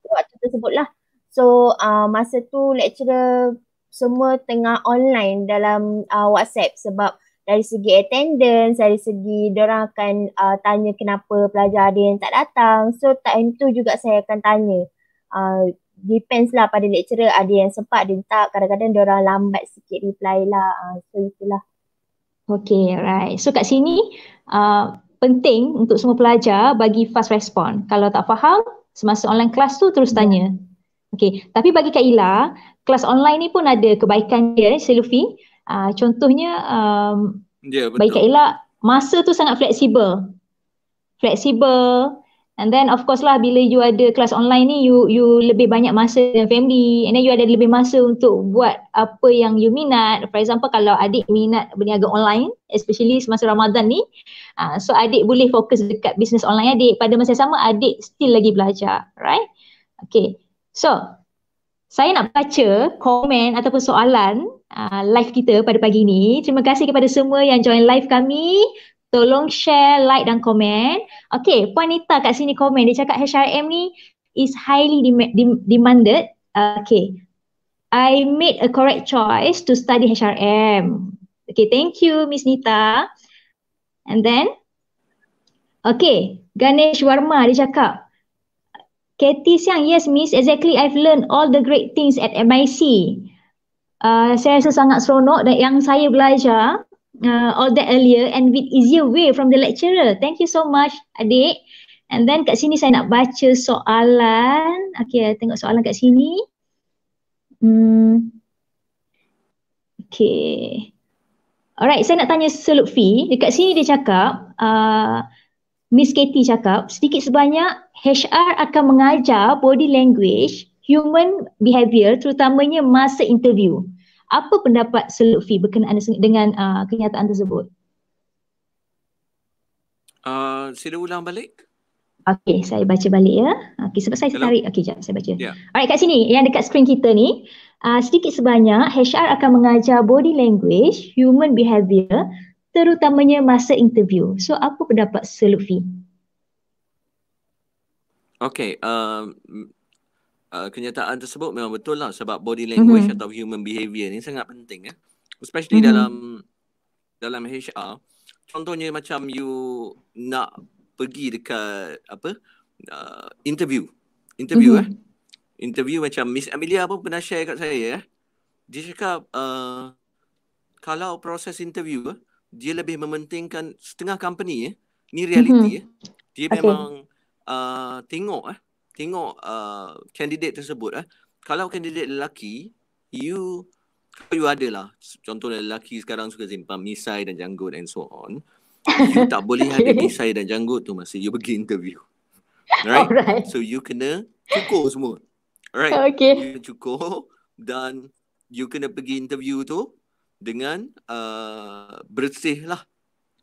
Speaker 3: waktu tersebutlah. So uh, masa tu lecturer semua tengah online dalam uh, WhatsApp sebab dari segi attendance, dari segi diorang akan uh, tanya kenapa pelajar ada yang tak datang. So time tu juga saya akan tanya uh, depends lah pada lecturer ada yang sempat ada yang tak kadang-kadang dia orang lambat sikit reply lah uh, so itulah
Speaker 1: Okay, right. So kat sini uh, penting untuk semua pelajar bagi fast respond. Kalau tak faham, semasa online kelas tu terus yeah. tanya. Okay, tapi bagi Kak Ila, kelas online ni pun ada kebaikan dia, eh, Selufi. Uh, contohnya, um, yeah, bagi Kak Ila, masa tu sangat fleksibel. Fleksibel, And then of course lah bila you ada kelas online ni you you lebih banyak masa dengan family and then you ada lebih masa untuk buat apa yang you minat. For example kalau adik minat berniaga online especially semasa Ramadan ni uh, so adik boleh fokus dekat bisnes online adik. Pada masa sama adik still lagi belajar, right? Okay. So saya nak baca komen ataupun soalan uh, live kita pada pagi ni. Terima kasih kepada semua yang join live kami tolong share, like dan komen. Okay, Puan Nita kat sini komen. Dia cakap HRM ni is highly dem- dem- demanded. Okay. I made a correct choice to study HRM. Okay, thank you Miss Nita. And then, okay, Ganesh Warma dia cakap, Kathy Siang, yes Miss, exactly I've learned all the great things at MIC. Uh, saya rasa sangat seronok dan yang saya belajar uh, all that earlier and with easier way from the lecturer. Thank you so much, adik. And then kat sini saya nak baca soalan. Okay, tengok soalan kat sini. Hmm. Okay. Alright, saya nak tanya Selutfi. Dekat sini dia cakap, uh, Miss Katie cakap, sedikit sebanyak HR akan mengajar body language, human behavior terutamanya masa interview. Apa pendapat Selutfi berkenaan dengan uh, kenyataan tersebut?
Speaker 2: Uh, sila ulang balik.
Speaker 1: Okey, saya baca balik ya. Okey, sebab saya tertarik. Okey, jap saya baca. Yeah. Alright, kat sini yang dekat screen kita ni, uh, sedikit sebanyak HR akan mengajar body language, human behavior terutamanya masa interview. So, apa pendapat Selutfi?
Speaker 2: Okey, uh, Uh, kenyataan tersebut memang betul lah sebab body language mm-hmm. atau human behavior ni sangat penting eh. Especially mm-hmm. dalam dalam HR. Contohnya macam you nak pergi dekat apa? Uh, interview. Interview mm-hmm. eh. Interview macam Miss Amelia pun pernah share kat saya eh. Dia cakap uh, kalau proses interview eh, dia lebih mementingkan setengah company eh. Ni reality mm-hmm. eh. Dia okay. memang uh, tengok eh tengok uh, candidate tersebut eh. Kalau kandidat lelaki, you kalau you ada lah. Contohnya lelaki sekarang suka simpan misai dan janggut and so on. You tak boleh okay. ada misai dan janggut tu masa you pergi interview. Alright? Alright. So you kena cukur semua. Alright. Okay. You kena cukur dan you kena pergi interview tu dengan uh, bersih lah.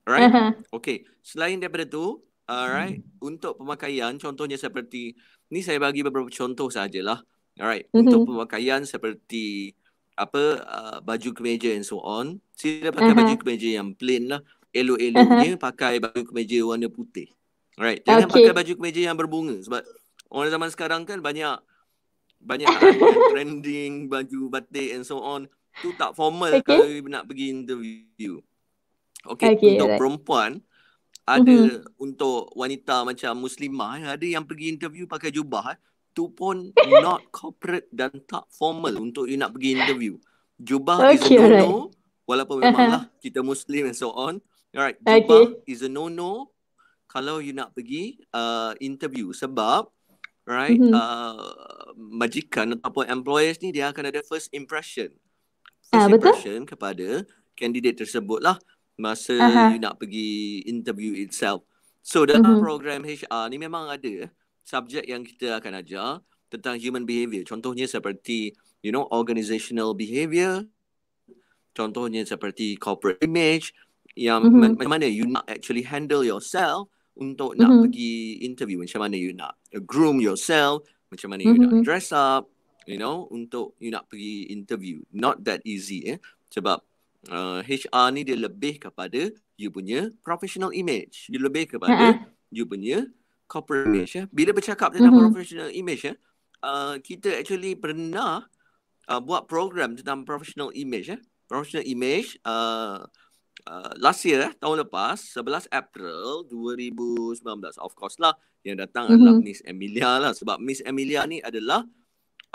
Speaker 2: Alright? Uh-huh. Okay. Selain daripada tu, alright, hmm. untuk pemakaian contohnya seperti Ni saya bagi beberapa contoh sajalah. Alright, mm-hmm. untuk pemakaian seperti apa uh, baju kemeja and so on, sila pakai uh-huh. baju kemeja yang plain lah. Elok-eloknya uh-huh. pakai baju kemeja warna putih. Alright, jangan okay. pakai baju kemeja yang berbunga sebab orang zaman sekarang kan banyak banyak trending baju batik and so on. Tu tak formal okay. kalau nak pergi interview. Okay, okay untuk right. perempuan, ada mm-hmm. untuk wanita macam muslimah eh, ada yang pergi interview pakai jubah eh. tu pun not corporate dan tak formal untuk you nak pergi interview jubah okay, is a no-no right. walaupun memanglah uh-huh. kita muslim and so on alright jubah okay. is a no-no kalau you nak pergi uh, interview sebab right mm-hmm. uh, majikan atau employers ni dia akan ada first impression
Speaker 1: ah, first uh, impression
Speaker 2: betul? kepada kandidat tersebut lah masa uh-huh. you nak pergi interview itself. So dalam uh-huh. program HR ni memang ada subjek yang kita akan ajar tentang human behavior. Contohnya seperti you know organizational behavior. Contohnya seperti corporate image yang uh-huh. macam mana you nak actually handle yourself untuk nak uh-huh. pergi interview. Macam mana you nak groom yourself, macam mana uh-huh. you nak dress up, you know, untuk you nak pergi interview. Not that easy eh. Sebab uh, HR ni dia lebih kepada you punya professional image. Dia lebih kepada uh-huh. you punya corporate image. Ya. Bila bercakap tentang uh-huh. professional image, ya, uh, kita actually pernah uh, buat program tentang professional image. Ya. Professional image uh, uh, last year, eh, tahun lepas, 11 April 2019. Of course lah, yang datang uh-huh. adalah mm-hmm. Miss Emilia lah. Sebab Miss Emilia ni adalah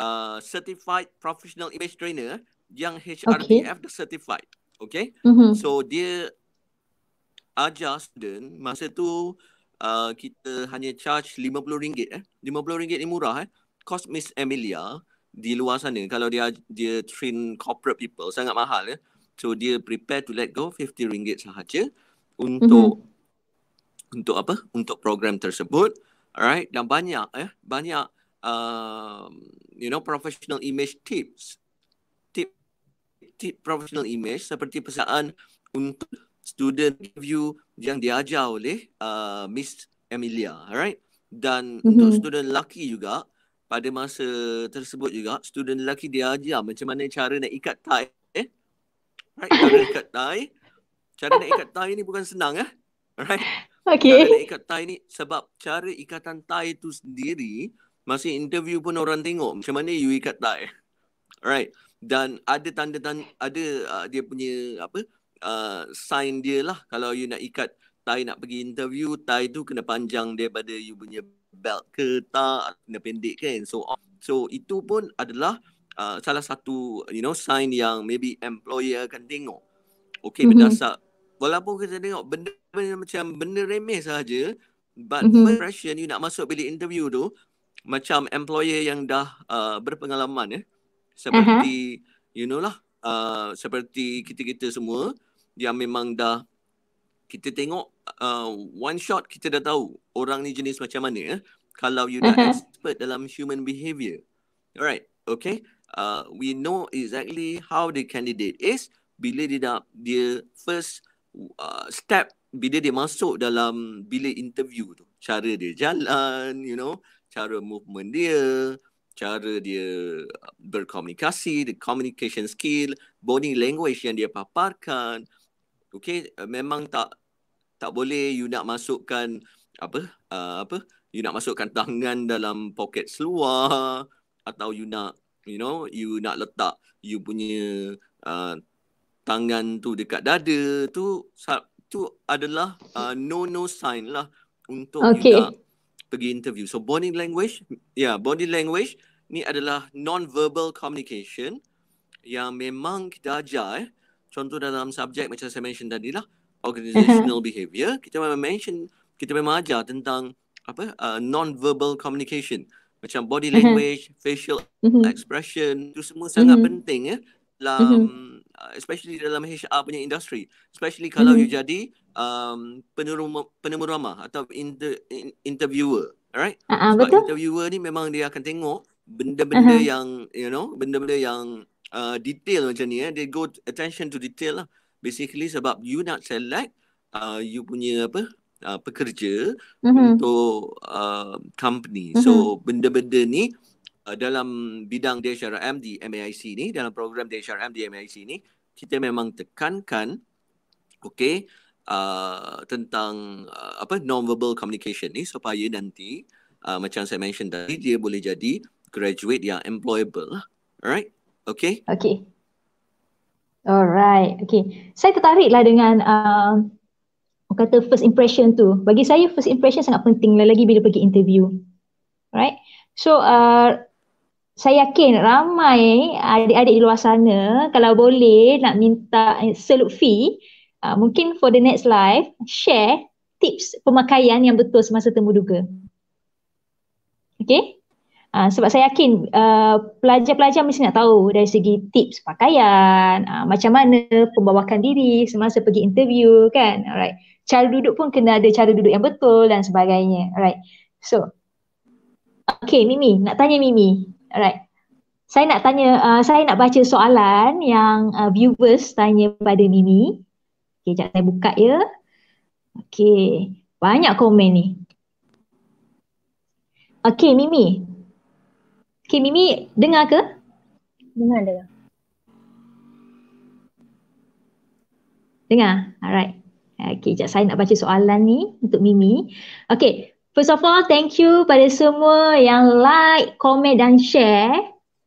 Speaker 2: uh, certified professional image trainer yang HRDF okay. dah certified. Okay. Mm-hmm. So dia ajar student masa tu uh, kita hanya charge RM50 eh. RM50 ni murah eh. Cost Miss Amelia di luar sana kalau dia dia train corporate people sangat mahal ya. Eh. So dia prepare to let go RM50 sahaja untuk mm-hmm. untuk apa? Untuk program tersebut. Alright, dan banyak eh banyak um, you know professional image tips quality professional image seperti pesaan untuk student interview yang diajar oleh uh, Miss Emilia, alright? Dan mm-hmm. untuk student lelaki juga, pada masa tersebut juga, student lelaki diajar macam mana cara nak ikat tie, eh? Right, cara ikat tie. Cara nak ikat tie ni bukan senang, eh? Alright? Okay. Cara nak ikat tie ni sebab cara ikatan tie tu sendiri, masih interview pun orang tengok macam mana you ikat tie. Alright dan ada tanda-tanda ada uh, dia punya apa uh, sign dia lah kalau you nak ikat tie nak pergi interview tie tu kena panjang daripada you punya belt ke tak kena pendek kan so on. so itu pun adalah uh, salah satu you know sign yang maybe employer akan tengok okay mm-hmm. berdasar walaupun kita tengok benda, benda macam benda remeh saja but mm-hmm. impression you nak masuk bilik interview tu macam employer yang dah uh, berpengalaman eh Mm-hmm. seperti uh-huh. you know lah uh, seperti kita-kita semua yang memang dah kita tengok uh, one shot kita dah tahu orang ni jenis macam mana eh? kalau you uh-huh. Mm-hmm. dah expert dalam human behavior alright okay uh, we know exactly how the candidate is bila dia dah dia first uh, step bila dia masuk dalam bilik interview tu cara dia jalan you know cara movement dia cara dia berkomunikasi, the communication skill, body language yang dia paparkan. Okay, memang tak tak boleh you nak masukkan apa uh, apa you nak masukkan tangan dalam poket seluar atau you nak you know you nak letak you punya uh, tangan tu dekat dada tu tu adalah uh, no no sign lah untuk okay. you nak pergi interview. So body language, yeah, body language ni adalah non-verbal communication yang memang kita ajar. Eh. Contoh dalam subjek macam saya mention tadi lah, organizational behavior. Kita memang mention, kita memang ajar tentang apa uh, non-verbal communication. Macam body mm-hmm. language, facial mm-hmm. expression, itu semua sangat mm-hmm. penting ya. Eh, dalam, uh, especially dalam HR punya industri. Especially kalau you jadi um, penerum, penerum ramah atau inter, in, interviewer. Alright? Uh-uh, Sebab betul. interviewer ni memang dia akan tengok benda-benda uh-huh. yang you know benda-benda yang uh, detail macam ni eh they go attention to detail lah basically sebab you nak select uh, you punya apa uh, pekerja uh-huh. untuk uh, company uh-huh. so mhm. benda-benda ni uh, dalam bidang DHRM di MAIC ni dalam program DHRM di MAIC ni kita memang tekankan okay uh, tentang uh, apa non verbal communication ni supaya nanti uh, macam saya mention tadi dia boleh jadi graduate yang employable lah. Alright? Okay? Okay.
Speaker 3: Alright.
Speaker 1: Okay. Saya tertarik lah dengan uh, kata first impression tu. Bagi saya first impression sangat penting lah lagi bila pergi interview. Alright? So uh, saya yakin ramai adik-adik di luar sana kalau boleh nak minta seluk fee uh, mungkin for the next live share tips pemakaian yang betul semasa temuduga. Okay? Uh, sebab saya yakin uh, pelajar-pelajar mesti nak tahu dari segi tips pakaian, uh, macam mana pembawakan diri semasa pergi interview kan, alright. Cara duduk pun kena ada cara duduk yang betul dan sebagainya, alright. So, okay Mimi, nak tanya Mimi, alright. Saya nak tanya, uh, saya nak baca soalan yang uh, viewers tanya pada Mimi. Okay, sekejap saya buka ya. Okay, banyak komen ni. Okay Mimi, Okay Mimi, dengar ke? Dengar, dengar. Dengar? Alright. Okay, sekejap saya nak baca soalan ni untuk Mimi. Okay, first of all thank you pada semua yang like, komen dan share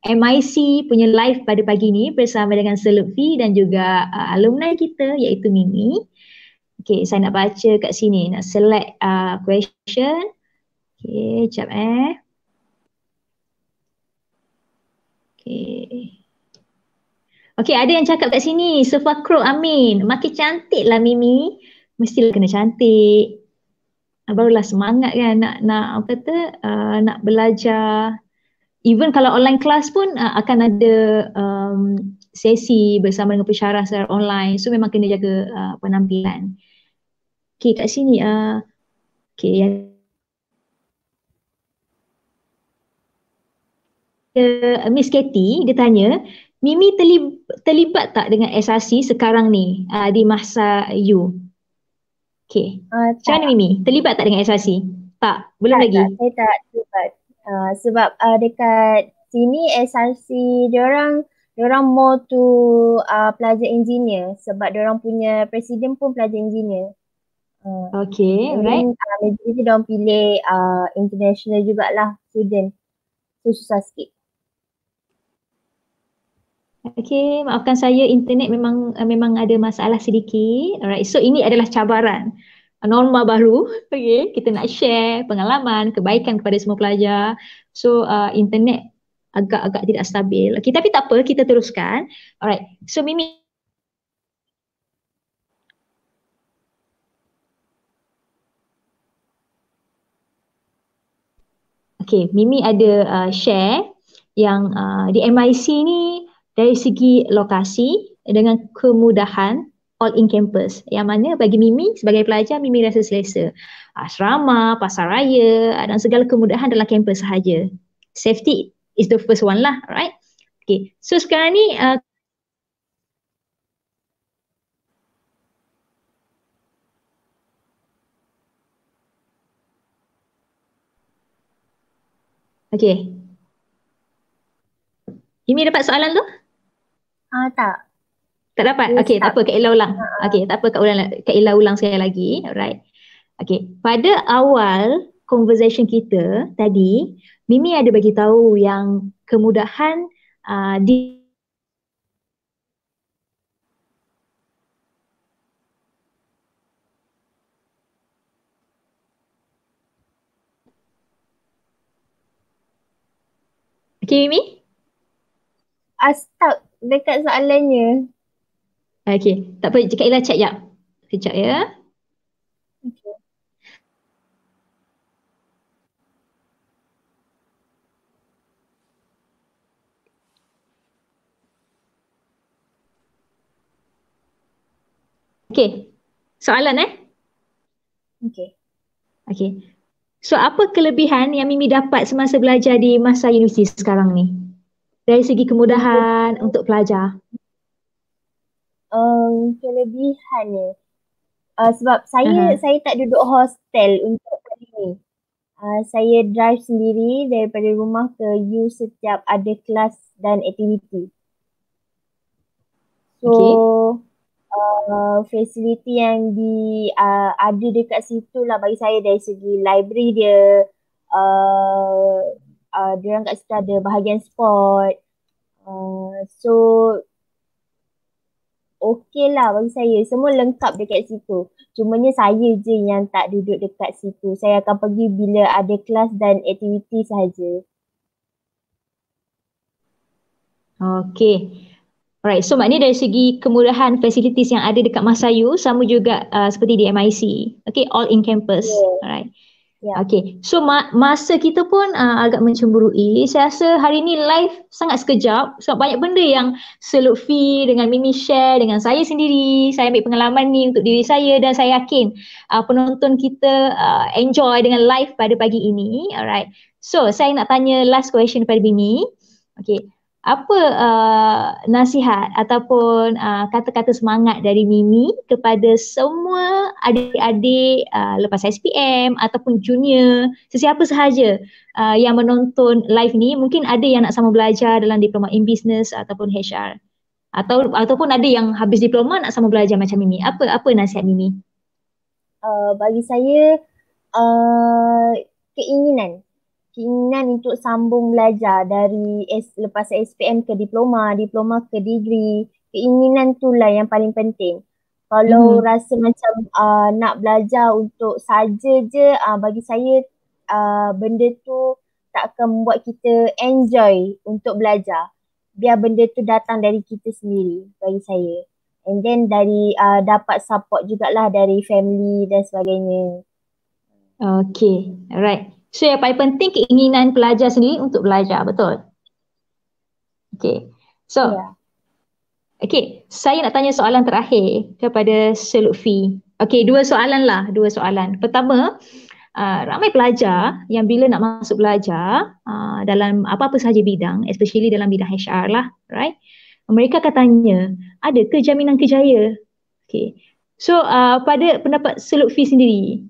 Speaker 1: MIC punya live pada pagi ni bersama dengan Selupi dan juga uh, alumni kita iaitu Mimi. Okay, saya nak baca kat sini, nak select uh, question. Okay, sekejap eh. Okay, ada yang cakap kat sini. Sofa Crow, amin. Makin cantik lah Mimi. Mestilah kena cantik. Ah, barulah semangat kan nak, nak apa tu, uh, nak belajar. Even kalau online class pun uh, akan ada um, sesi bersama dengan pesyarah secara online. So memang kena jaga uh, penampilan. Okay, kat sini. Uh, okay, yang Uh, Miss Katie, dia tanya, Mimi terlib- terlibat tak dengan SRC sekarang ni uh, di masa you? Okay. Ah, Macam uh, mana Mimi? Terlibat tak dengan SRC?
Speaker 3: Tak? Belum tak, lagi? Tak, saya tak terlibat. Uh, sebab uh, dekat sini SRC diorang diorang more to uh, pelajar engineer sebab diorang punya presiden pun pelajar engineer. Uh, okay, right. Jadi uh, diorang pilih uh, international jugalah student. So susah sikit.
Speaker 1: Okay, maafkan saya internet memang uh, memang ada masalah sedikit. Alright, so ini adalah cabaran norma baru. Okay, kita nak share pengalaman, kebaikan kepada semua pelajar. So uh, internet agak-agak tidak stabil. Okay, tapi tak apa, kita teruskan. Alright, so Mimi. Okay, Mimi ada uh, share yang uh, di MIC ni dari segi lokasi dengan kemudahan all in campus yang mana bagi Mimi sebagai pelajar Mimi rasa selesa ah, asrama, pasaraya ah, dan segala kemudahan dalam kampus sahaja safety is the first one lah right okay so sekarang ni uh, Okay. Mimi dapat soalan tu? Ah uh, tak. Tak dapat. Okey, tak apa Kak Ila ulang. uh Okey, tak apa Kak ulang Kak Ila ulang sekali lagi. Alright. Okey, pada awal conversation kita tadi, Mimi ada bagi tahu yang kemudahan uh, di
Speaker 3: Okay, Mimi? Astag. Ah, dekat soalannya.
Speaker 1: Okay, tak apa. Cik Ella check jap. Sekejap ya. Okay. Soalan eh? Okay. Okay. So apa kelebihan yang Mimi dapat semasa belajar di masa universiti sekarang ni? dari segi kemudahan okay. untuk pelajar?
Speaker 3: Um, kelebihannya. Uh, sebab saya uh-huh. saya tak duduk hostel untuk kali ni. Uh, saya drive sendiri daripada rumah ke U setiap ada kelas dan aktiviti. So okay. uh, ah, facility yang di uh, ada dekat situ lah bagi saya dari segi library dia uh, uh, dia orang kat situ ada bahagian sport. Uh, so okey lah bagi saya. Semua lengkap dekat situ. Cumanya saya je yang tak duduk dekat situ. Saya akan pergi bila ada kelas dan aktiviti sahaja.
Speaker 1: Okay. Alright, so maknanya dari segi kemudahan facilities yang ada dekat Masayu sama juga uh, seperti di MIC. Okay, all in campus. Yeah. Alright. Yeah. Okay, so ma- masa kita pun uh, agak mencemburui. Saya rasa hari ni live sangat sekejap sebab banyak benda yang seluk Selutfi dengan Mimi share dengan saya sendiri. Saya ambil pengalaman ni untuk diri saya dan saya yakin uh, penonton kita uh, enjoy dengan live pada pagi ini. Alright, so saya nak tanya last question daripada Mimi. Okay, apa uh, nasihat ataupun uh, kata-kata semangat dari Mimi kepada semua adik-adik uh, lepas SPM ataupun junior sesiapa sahaja uh, yang menonton live ni mungkin ada yang nak sama belajar dalam diploma in business ataupun HR atau ataupun ada yang habis diploma nak sama belajar macam Mimi apa apa nasihat Mimi
Speaker 3: uh, bagi saya uh, keinginan keinginan untuk sambung belajar dari S, lepas SPM ke diploma, diploma ke degree, keinginan tu lah yang paling penting. Kalau hmm. rasa macam uh, nak belajar untuk saja je, uh, bagi saya uh, benda tu tak akan membuat kita enjoy untuk belajar. Biar benda tu datang dari kita sendiri bagi saya. And then dari uh, dapat support jugalah dari family dan sebagainya.
Speaker 1: Okay, alright. So yang paling penting keinginan pelajar sendiri untuk belajar, betul? Okay. So, yeah. okay. Saya nak tanya soalan terakhir kepada Sir Okay, dua soalan lah. Dua soalan. Pertama, Uh, ramai pelajar yang bila nak masuk belajar uh, dalam apa-apa sahaja bidang, especially dalam bidang HR lah, right? Mereka akan tanya, ada kejaminan kejaya? Okay. So, uh, pada pendapat Sir sendiri,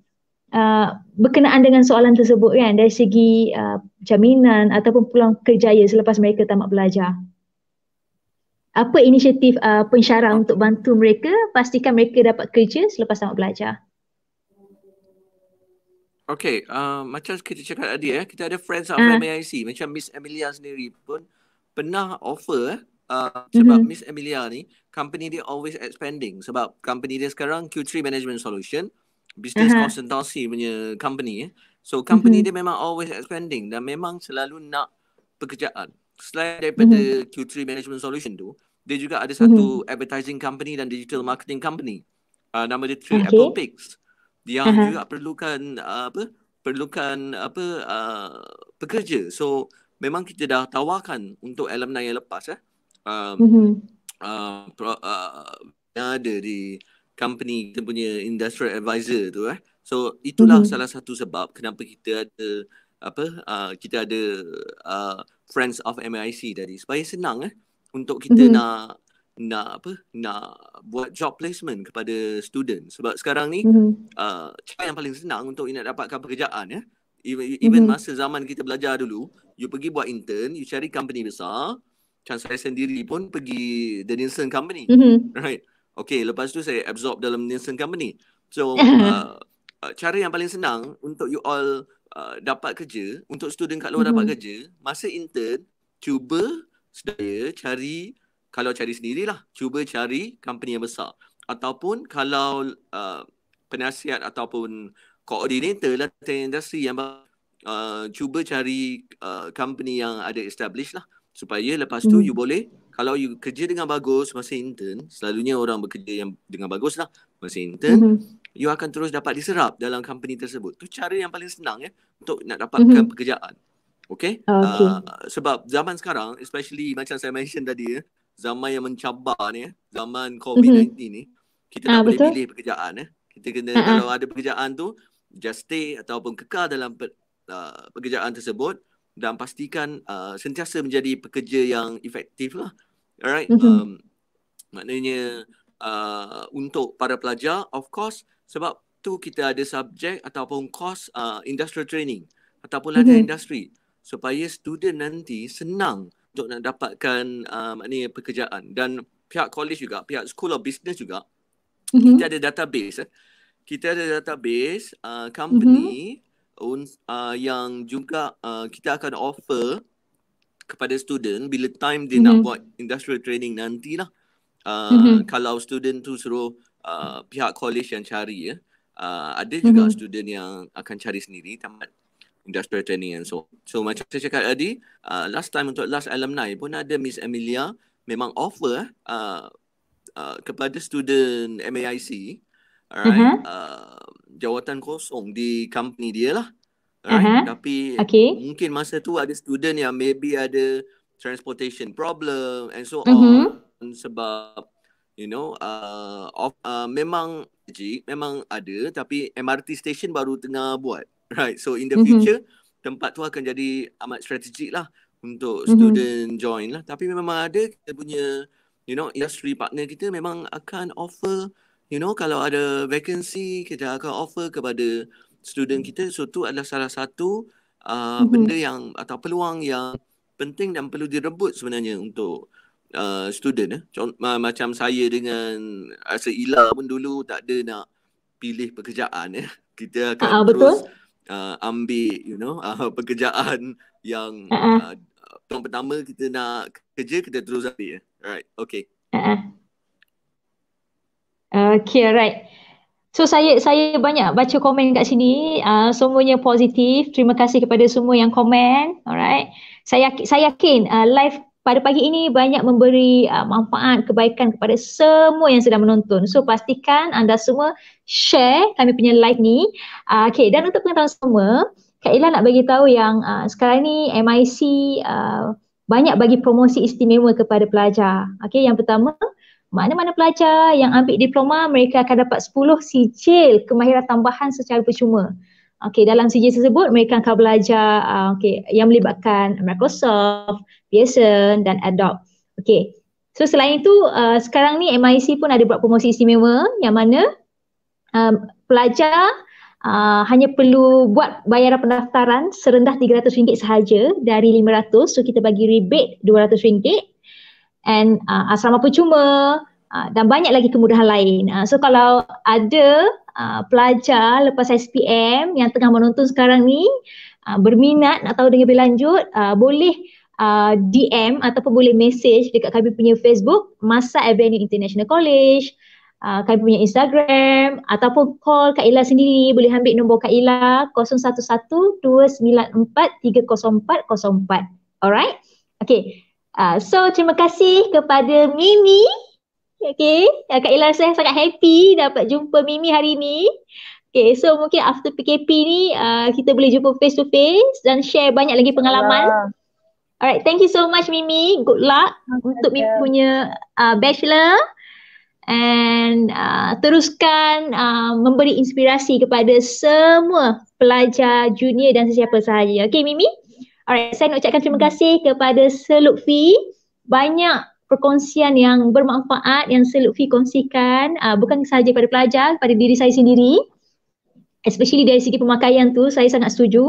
Speaker 1: Uh, berkenaan dengan soalan tersebut kan dari segi uh, jaminan ataupun peluang kerjaya selepas mereka tamat belajar. Apa inisiatif uh, pensyarah untuk bantu mereka pastikan mereka dapat kerja selepas tamat belajar?
Speaker 2: Okay, uh, macam kita cakap tadi ya, eh, kita ada friends of uh. Ah. MAIC macam Miss Emilia sendiri pun pernah offer eh, uh, mhm. sebab mm-hmm. Miss Emilia ni company dia always expanding sebab company dia sekarang Q3 Management Solution business uh-huh. consultancy punya company eh. So company uh-huh. dia memang always expanding dan memang selalu nak pekerjaan. Selain daripada uh-huh. Mhm. Q3 Management Solution tu, dia juga ada satu uh-huh. advertising company dan digital marketing company. Uh, nama dia Three okay. Apple Picks. Dia uh-huh. juga perlukan uh, apa? Perlukan apa uh, pekerja. So memang kita dah tawarkan untuk alumni yang lepas eh. Um, uh-huh. uh, pro, uh, ada di company kita punya industrial advisor tu eh. So itulah mm-hmm. salah satu sebab kenapa kita ada apa uh, kita ada uh, friends of MIC tadi supaya senang eh untuk kita mm-hmm. nak nak apa nak buat job placement kepada student sebab sekarang ni mm-hmm. uh, cara yang paling senang untuk nak dapatkan pekerjaan ya eh? even, mm-hmm. even masa zaman kita belajar dulu you pergi buat intern you cari company besar chance saya sendiri pun pergi the Nielsen company mm-hmm. right Okay, lepas tu saya absorb dalam Nielsen Company. So, uh, uh, cara yang paling senang untuk you all uh, dapat kerja, untuk student kat luar mm-hmm. dapat kerja, masa intern, cuba sedaya cari, kalau cari sendirilah, cuba cari company yang besar. Ataupun kalau uh, penasihat ataupun koordinator lah industri yang uh, cuba cari uh, company yang ada established lah. Supaya lepas tu mm-hmm. you boleh kalau you kerja dengan bagus masa intern, selalunya orang bekerja yang dengan bagus lah masa intern, mm-hmm. you akan terus dapat diserap dalam company tersebut. Tu cara yang paling senang ya untuk nak dapatkan mm-hmm. pekerjaan. Okay? Ah, okay. Uh, ah, sebab zaman sekarang, especially macam saya mention tadi ya, zaman yang mencabar ni ya, zaman COVID-19 mm-hmm. ni, kita ah, tak ha, boleh pilih pekerjaan ya. Kita kena ha, kalau ada pekerjaan tu, just stay ataupun kekal dalam pe- uh, pekerjaan tersebut dan pastikan uh, sentiasa menjadi pekerja yang efektif lah. Alright. Mm-hmm. Um, maknanya uh, untuk para pelajar, of course, sebab tu kita ada subjek ataupun course uh, industrial training ataupun latihan mm-hmm. industri supaya student nanti senang untuk nak dapatkan uh, maknanya pekerjaan dan pihak college juga, pihak school of business juga mm-hmm. kita ada database. Eh. Kita ada database uh, company mm-hmm uh, yang juga uh, kita akan offer kepada student bila time dia mm-hmm. nak mhm. buat industrial training nantilah uh, mm-hmm. kalau student tu suruh uh, pihak college yang cari ya uh, ada juga mm-hmm. student yang akan cari sendiri tamat industrial training and so so macam saya cakap tadi uh, last time untuk last alumni pun ada Miss Amelia memang offer uh, uh, kepada student MAIC alright uh-huh. uh huh jawatan kosong di company dia lah. Right? Uh-huh. Tapi okay. mungkin masa tu ada student yang maybe ada transportation problem and so uh-huh. on sebab you know uh, of, uh, memang memang ada tapi MRT station baru tengah buat. Right. So in the uh-huh. future tempat tu akan jadi amat strategik lah untuk mhm. student uh-huh. join lah. Tapi memang ada kita punya you know industry partner kita memang akan offer you know kalau ada vacancy kita akan offer kepada student hmm. kita so tu adalah salah satu uh, hmm benda yang atau peluang yang penting dan perlu direbut sebenarnya untuk uh, student eh Contoh, macam saya dengan rasa uh, Ila pun dulu tak ada nak pilih pekerjaan eh kita akan uh, terus uh, ambil you know uh, pekerjaan yang uh-uh. uh, yang pertama kita nak kerja kita terus ambil eh alright okay uh-uh.
Speaker 1: Okay, right. So saya saya banyak baca komen kat sini, uh, semuanya positif. Terima kasih kepada semua yang komen. Alright. Saya saya yakin uh, live pada pagi ini banyak memberi uh, manfaat kebaikan kepada semua yang sedang menonton. So pastikan anda semua share kami punya live ni. Uh, okay, dan untuk pengetahuan semua, Kak Ila nak bagi tahu yang uh, sekarang ni MIC uh, banyak bagi promosi istimewa kepada pelajar. Okay, yang pertama mana-mana pelajar yang ambil diploma mereka akan dapat 10 sijil kemahiran tambahan secara percuma. Okey, dalam sijil tersebut mereka akan belajar uh, okey yang melibatkan Microsoft, Pearson dan Adobe. Okey. So selain itu uh, sekarang ni MIC pun ada buat promosi istimewa yang mana um, pelajar Uh, hanya perlu buat bayaran pendaftaran serendah RM300 sahaja dari RM500 so kita bagi rebate RM200 and uh, asrama percuma uh, dan banyak lagi kemudahan lain. Uh, so kalau ada uh, pelajar lepas SPM yang tengah menonton sekarang ni uh, berminat nak tahu dengan lebih lanjut uh, boleh uh, DM ataupun boleh message dekat kami punya Facebook Masa Avenue International College Uh, kami punya Instagram ataupun call Kak Ila sendiri boleh ambil nombor Kak Ila 011 294 304 Alright? Okay. Uh, so terima kasih kepada Mimi. Okay, ah, Kak Ilan saya sangat happy dapat jumpa Mimi hari ini. Okay, so mungkin after PKP ni uh, kita boleh jumpa face to face dan share banyak lagi pengalaman. Allah. Ya. Alright, thank you so much Mimi. Good luck Allah. untuk Mimi punya uh, bachelor and uh, teruskan uh, memberi inspirasi kepada semua pelajar junior dan sesiapa sahaja. Okay Mimi? Alright, saya nak ucapkan terima kasih kepada Selutfi. Banyak perkongsian yang bermanfaat yang Selutfi kongsikan uh, bukan sahaja pada pelajar, pada diri saya sendiri. Especially dari segi pemakaian tu saya sangat setuju.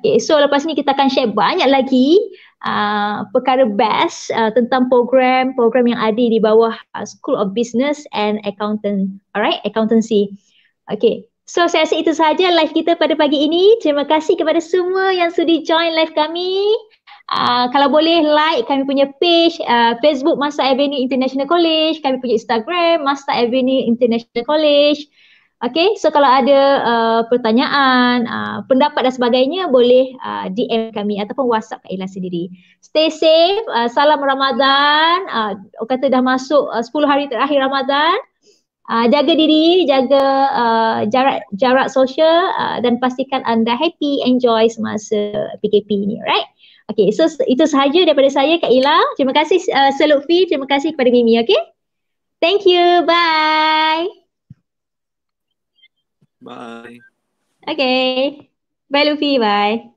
Speaker 1: Okay, so lepas ni kita akan share banyak lagi uh, perkara best uh, tentang program-program yang ada di bawah uh, School of Business and Accountant. Alright, accountancy. Okay, So saya rasa itu sahaja live kita pada pagi ini. Terima kasih kepada semua yang sudi join live kami. Uh, kalau boleh like kami punya page uh, Facebook Master Avenue International College, kami punya Instagram Master Avenue International College. Okay, so kalau ada uh, pertanyaan, uh, pendapat dan sebagainya boleh uh, DM kami ataupun WhatsApp Kak Ila sendiri. Stay safe, uh, salam Ramadan. Uh, kata dah masuk uh, 10 hari terakhir Ramadan. Uh, jaga diri, jaga uh, jarak jarak sosial uh, dan pastikan anda happy, enjoy semasa PKP ini, right? Okay, so itu sahaja daripada saya Kak Ila. Terima kasih uh, Sir terima kasih kepada Mimi, okay? Thank you, bye! Bye. Okay, bye Lutfi, bye.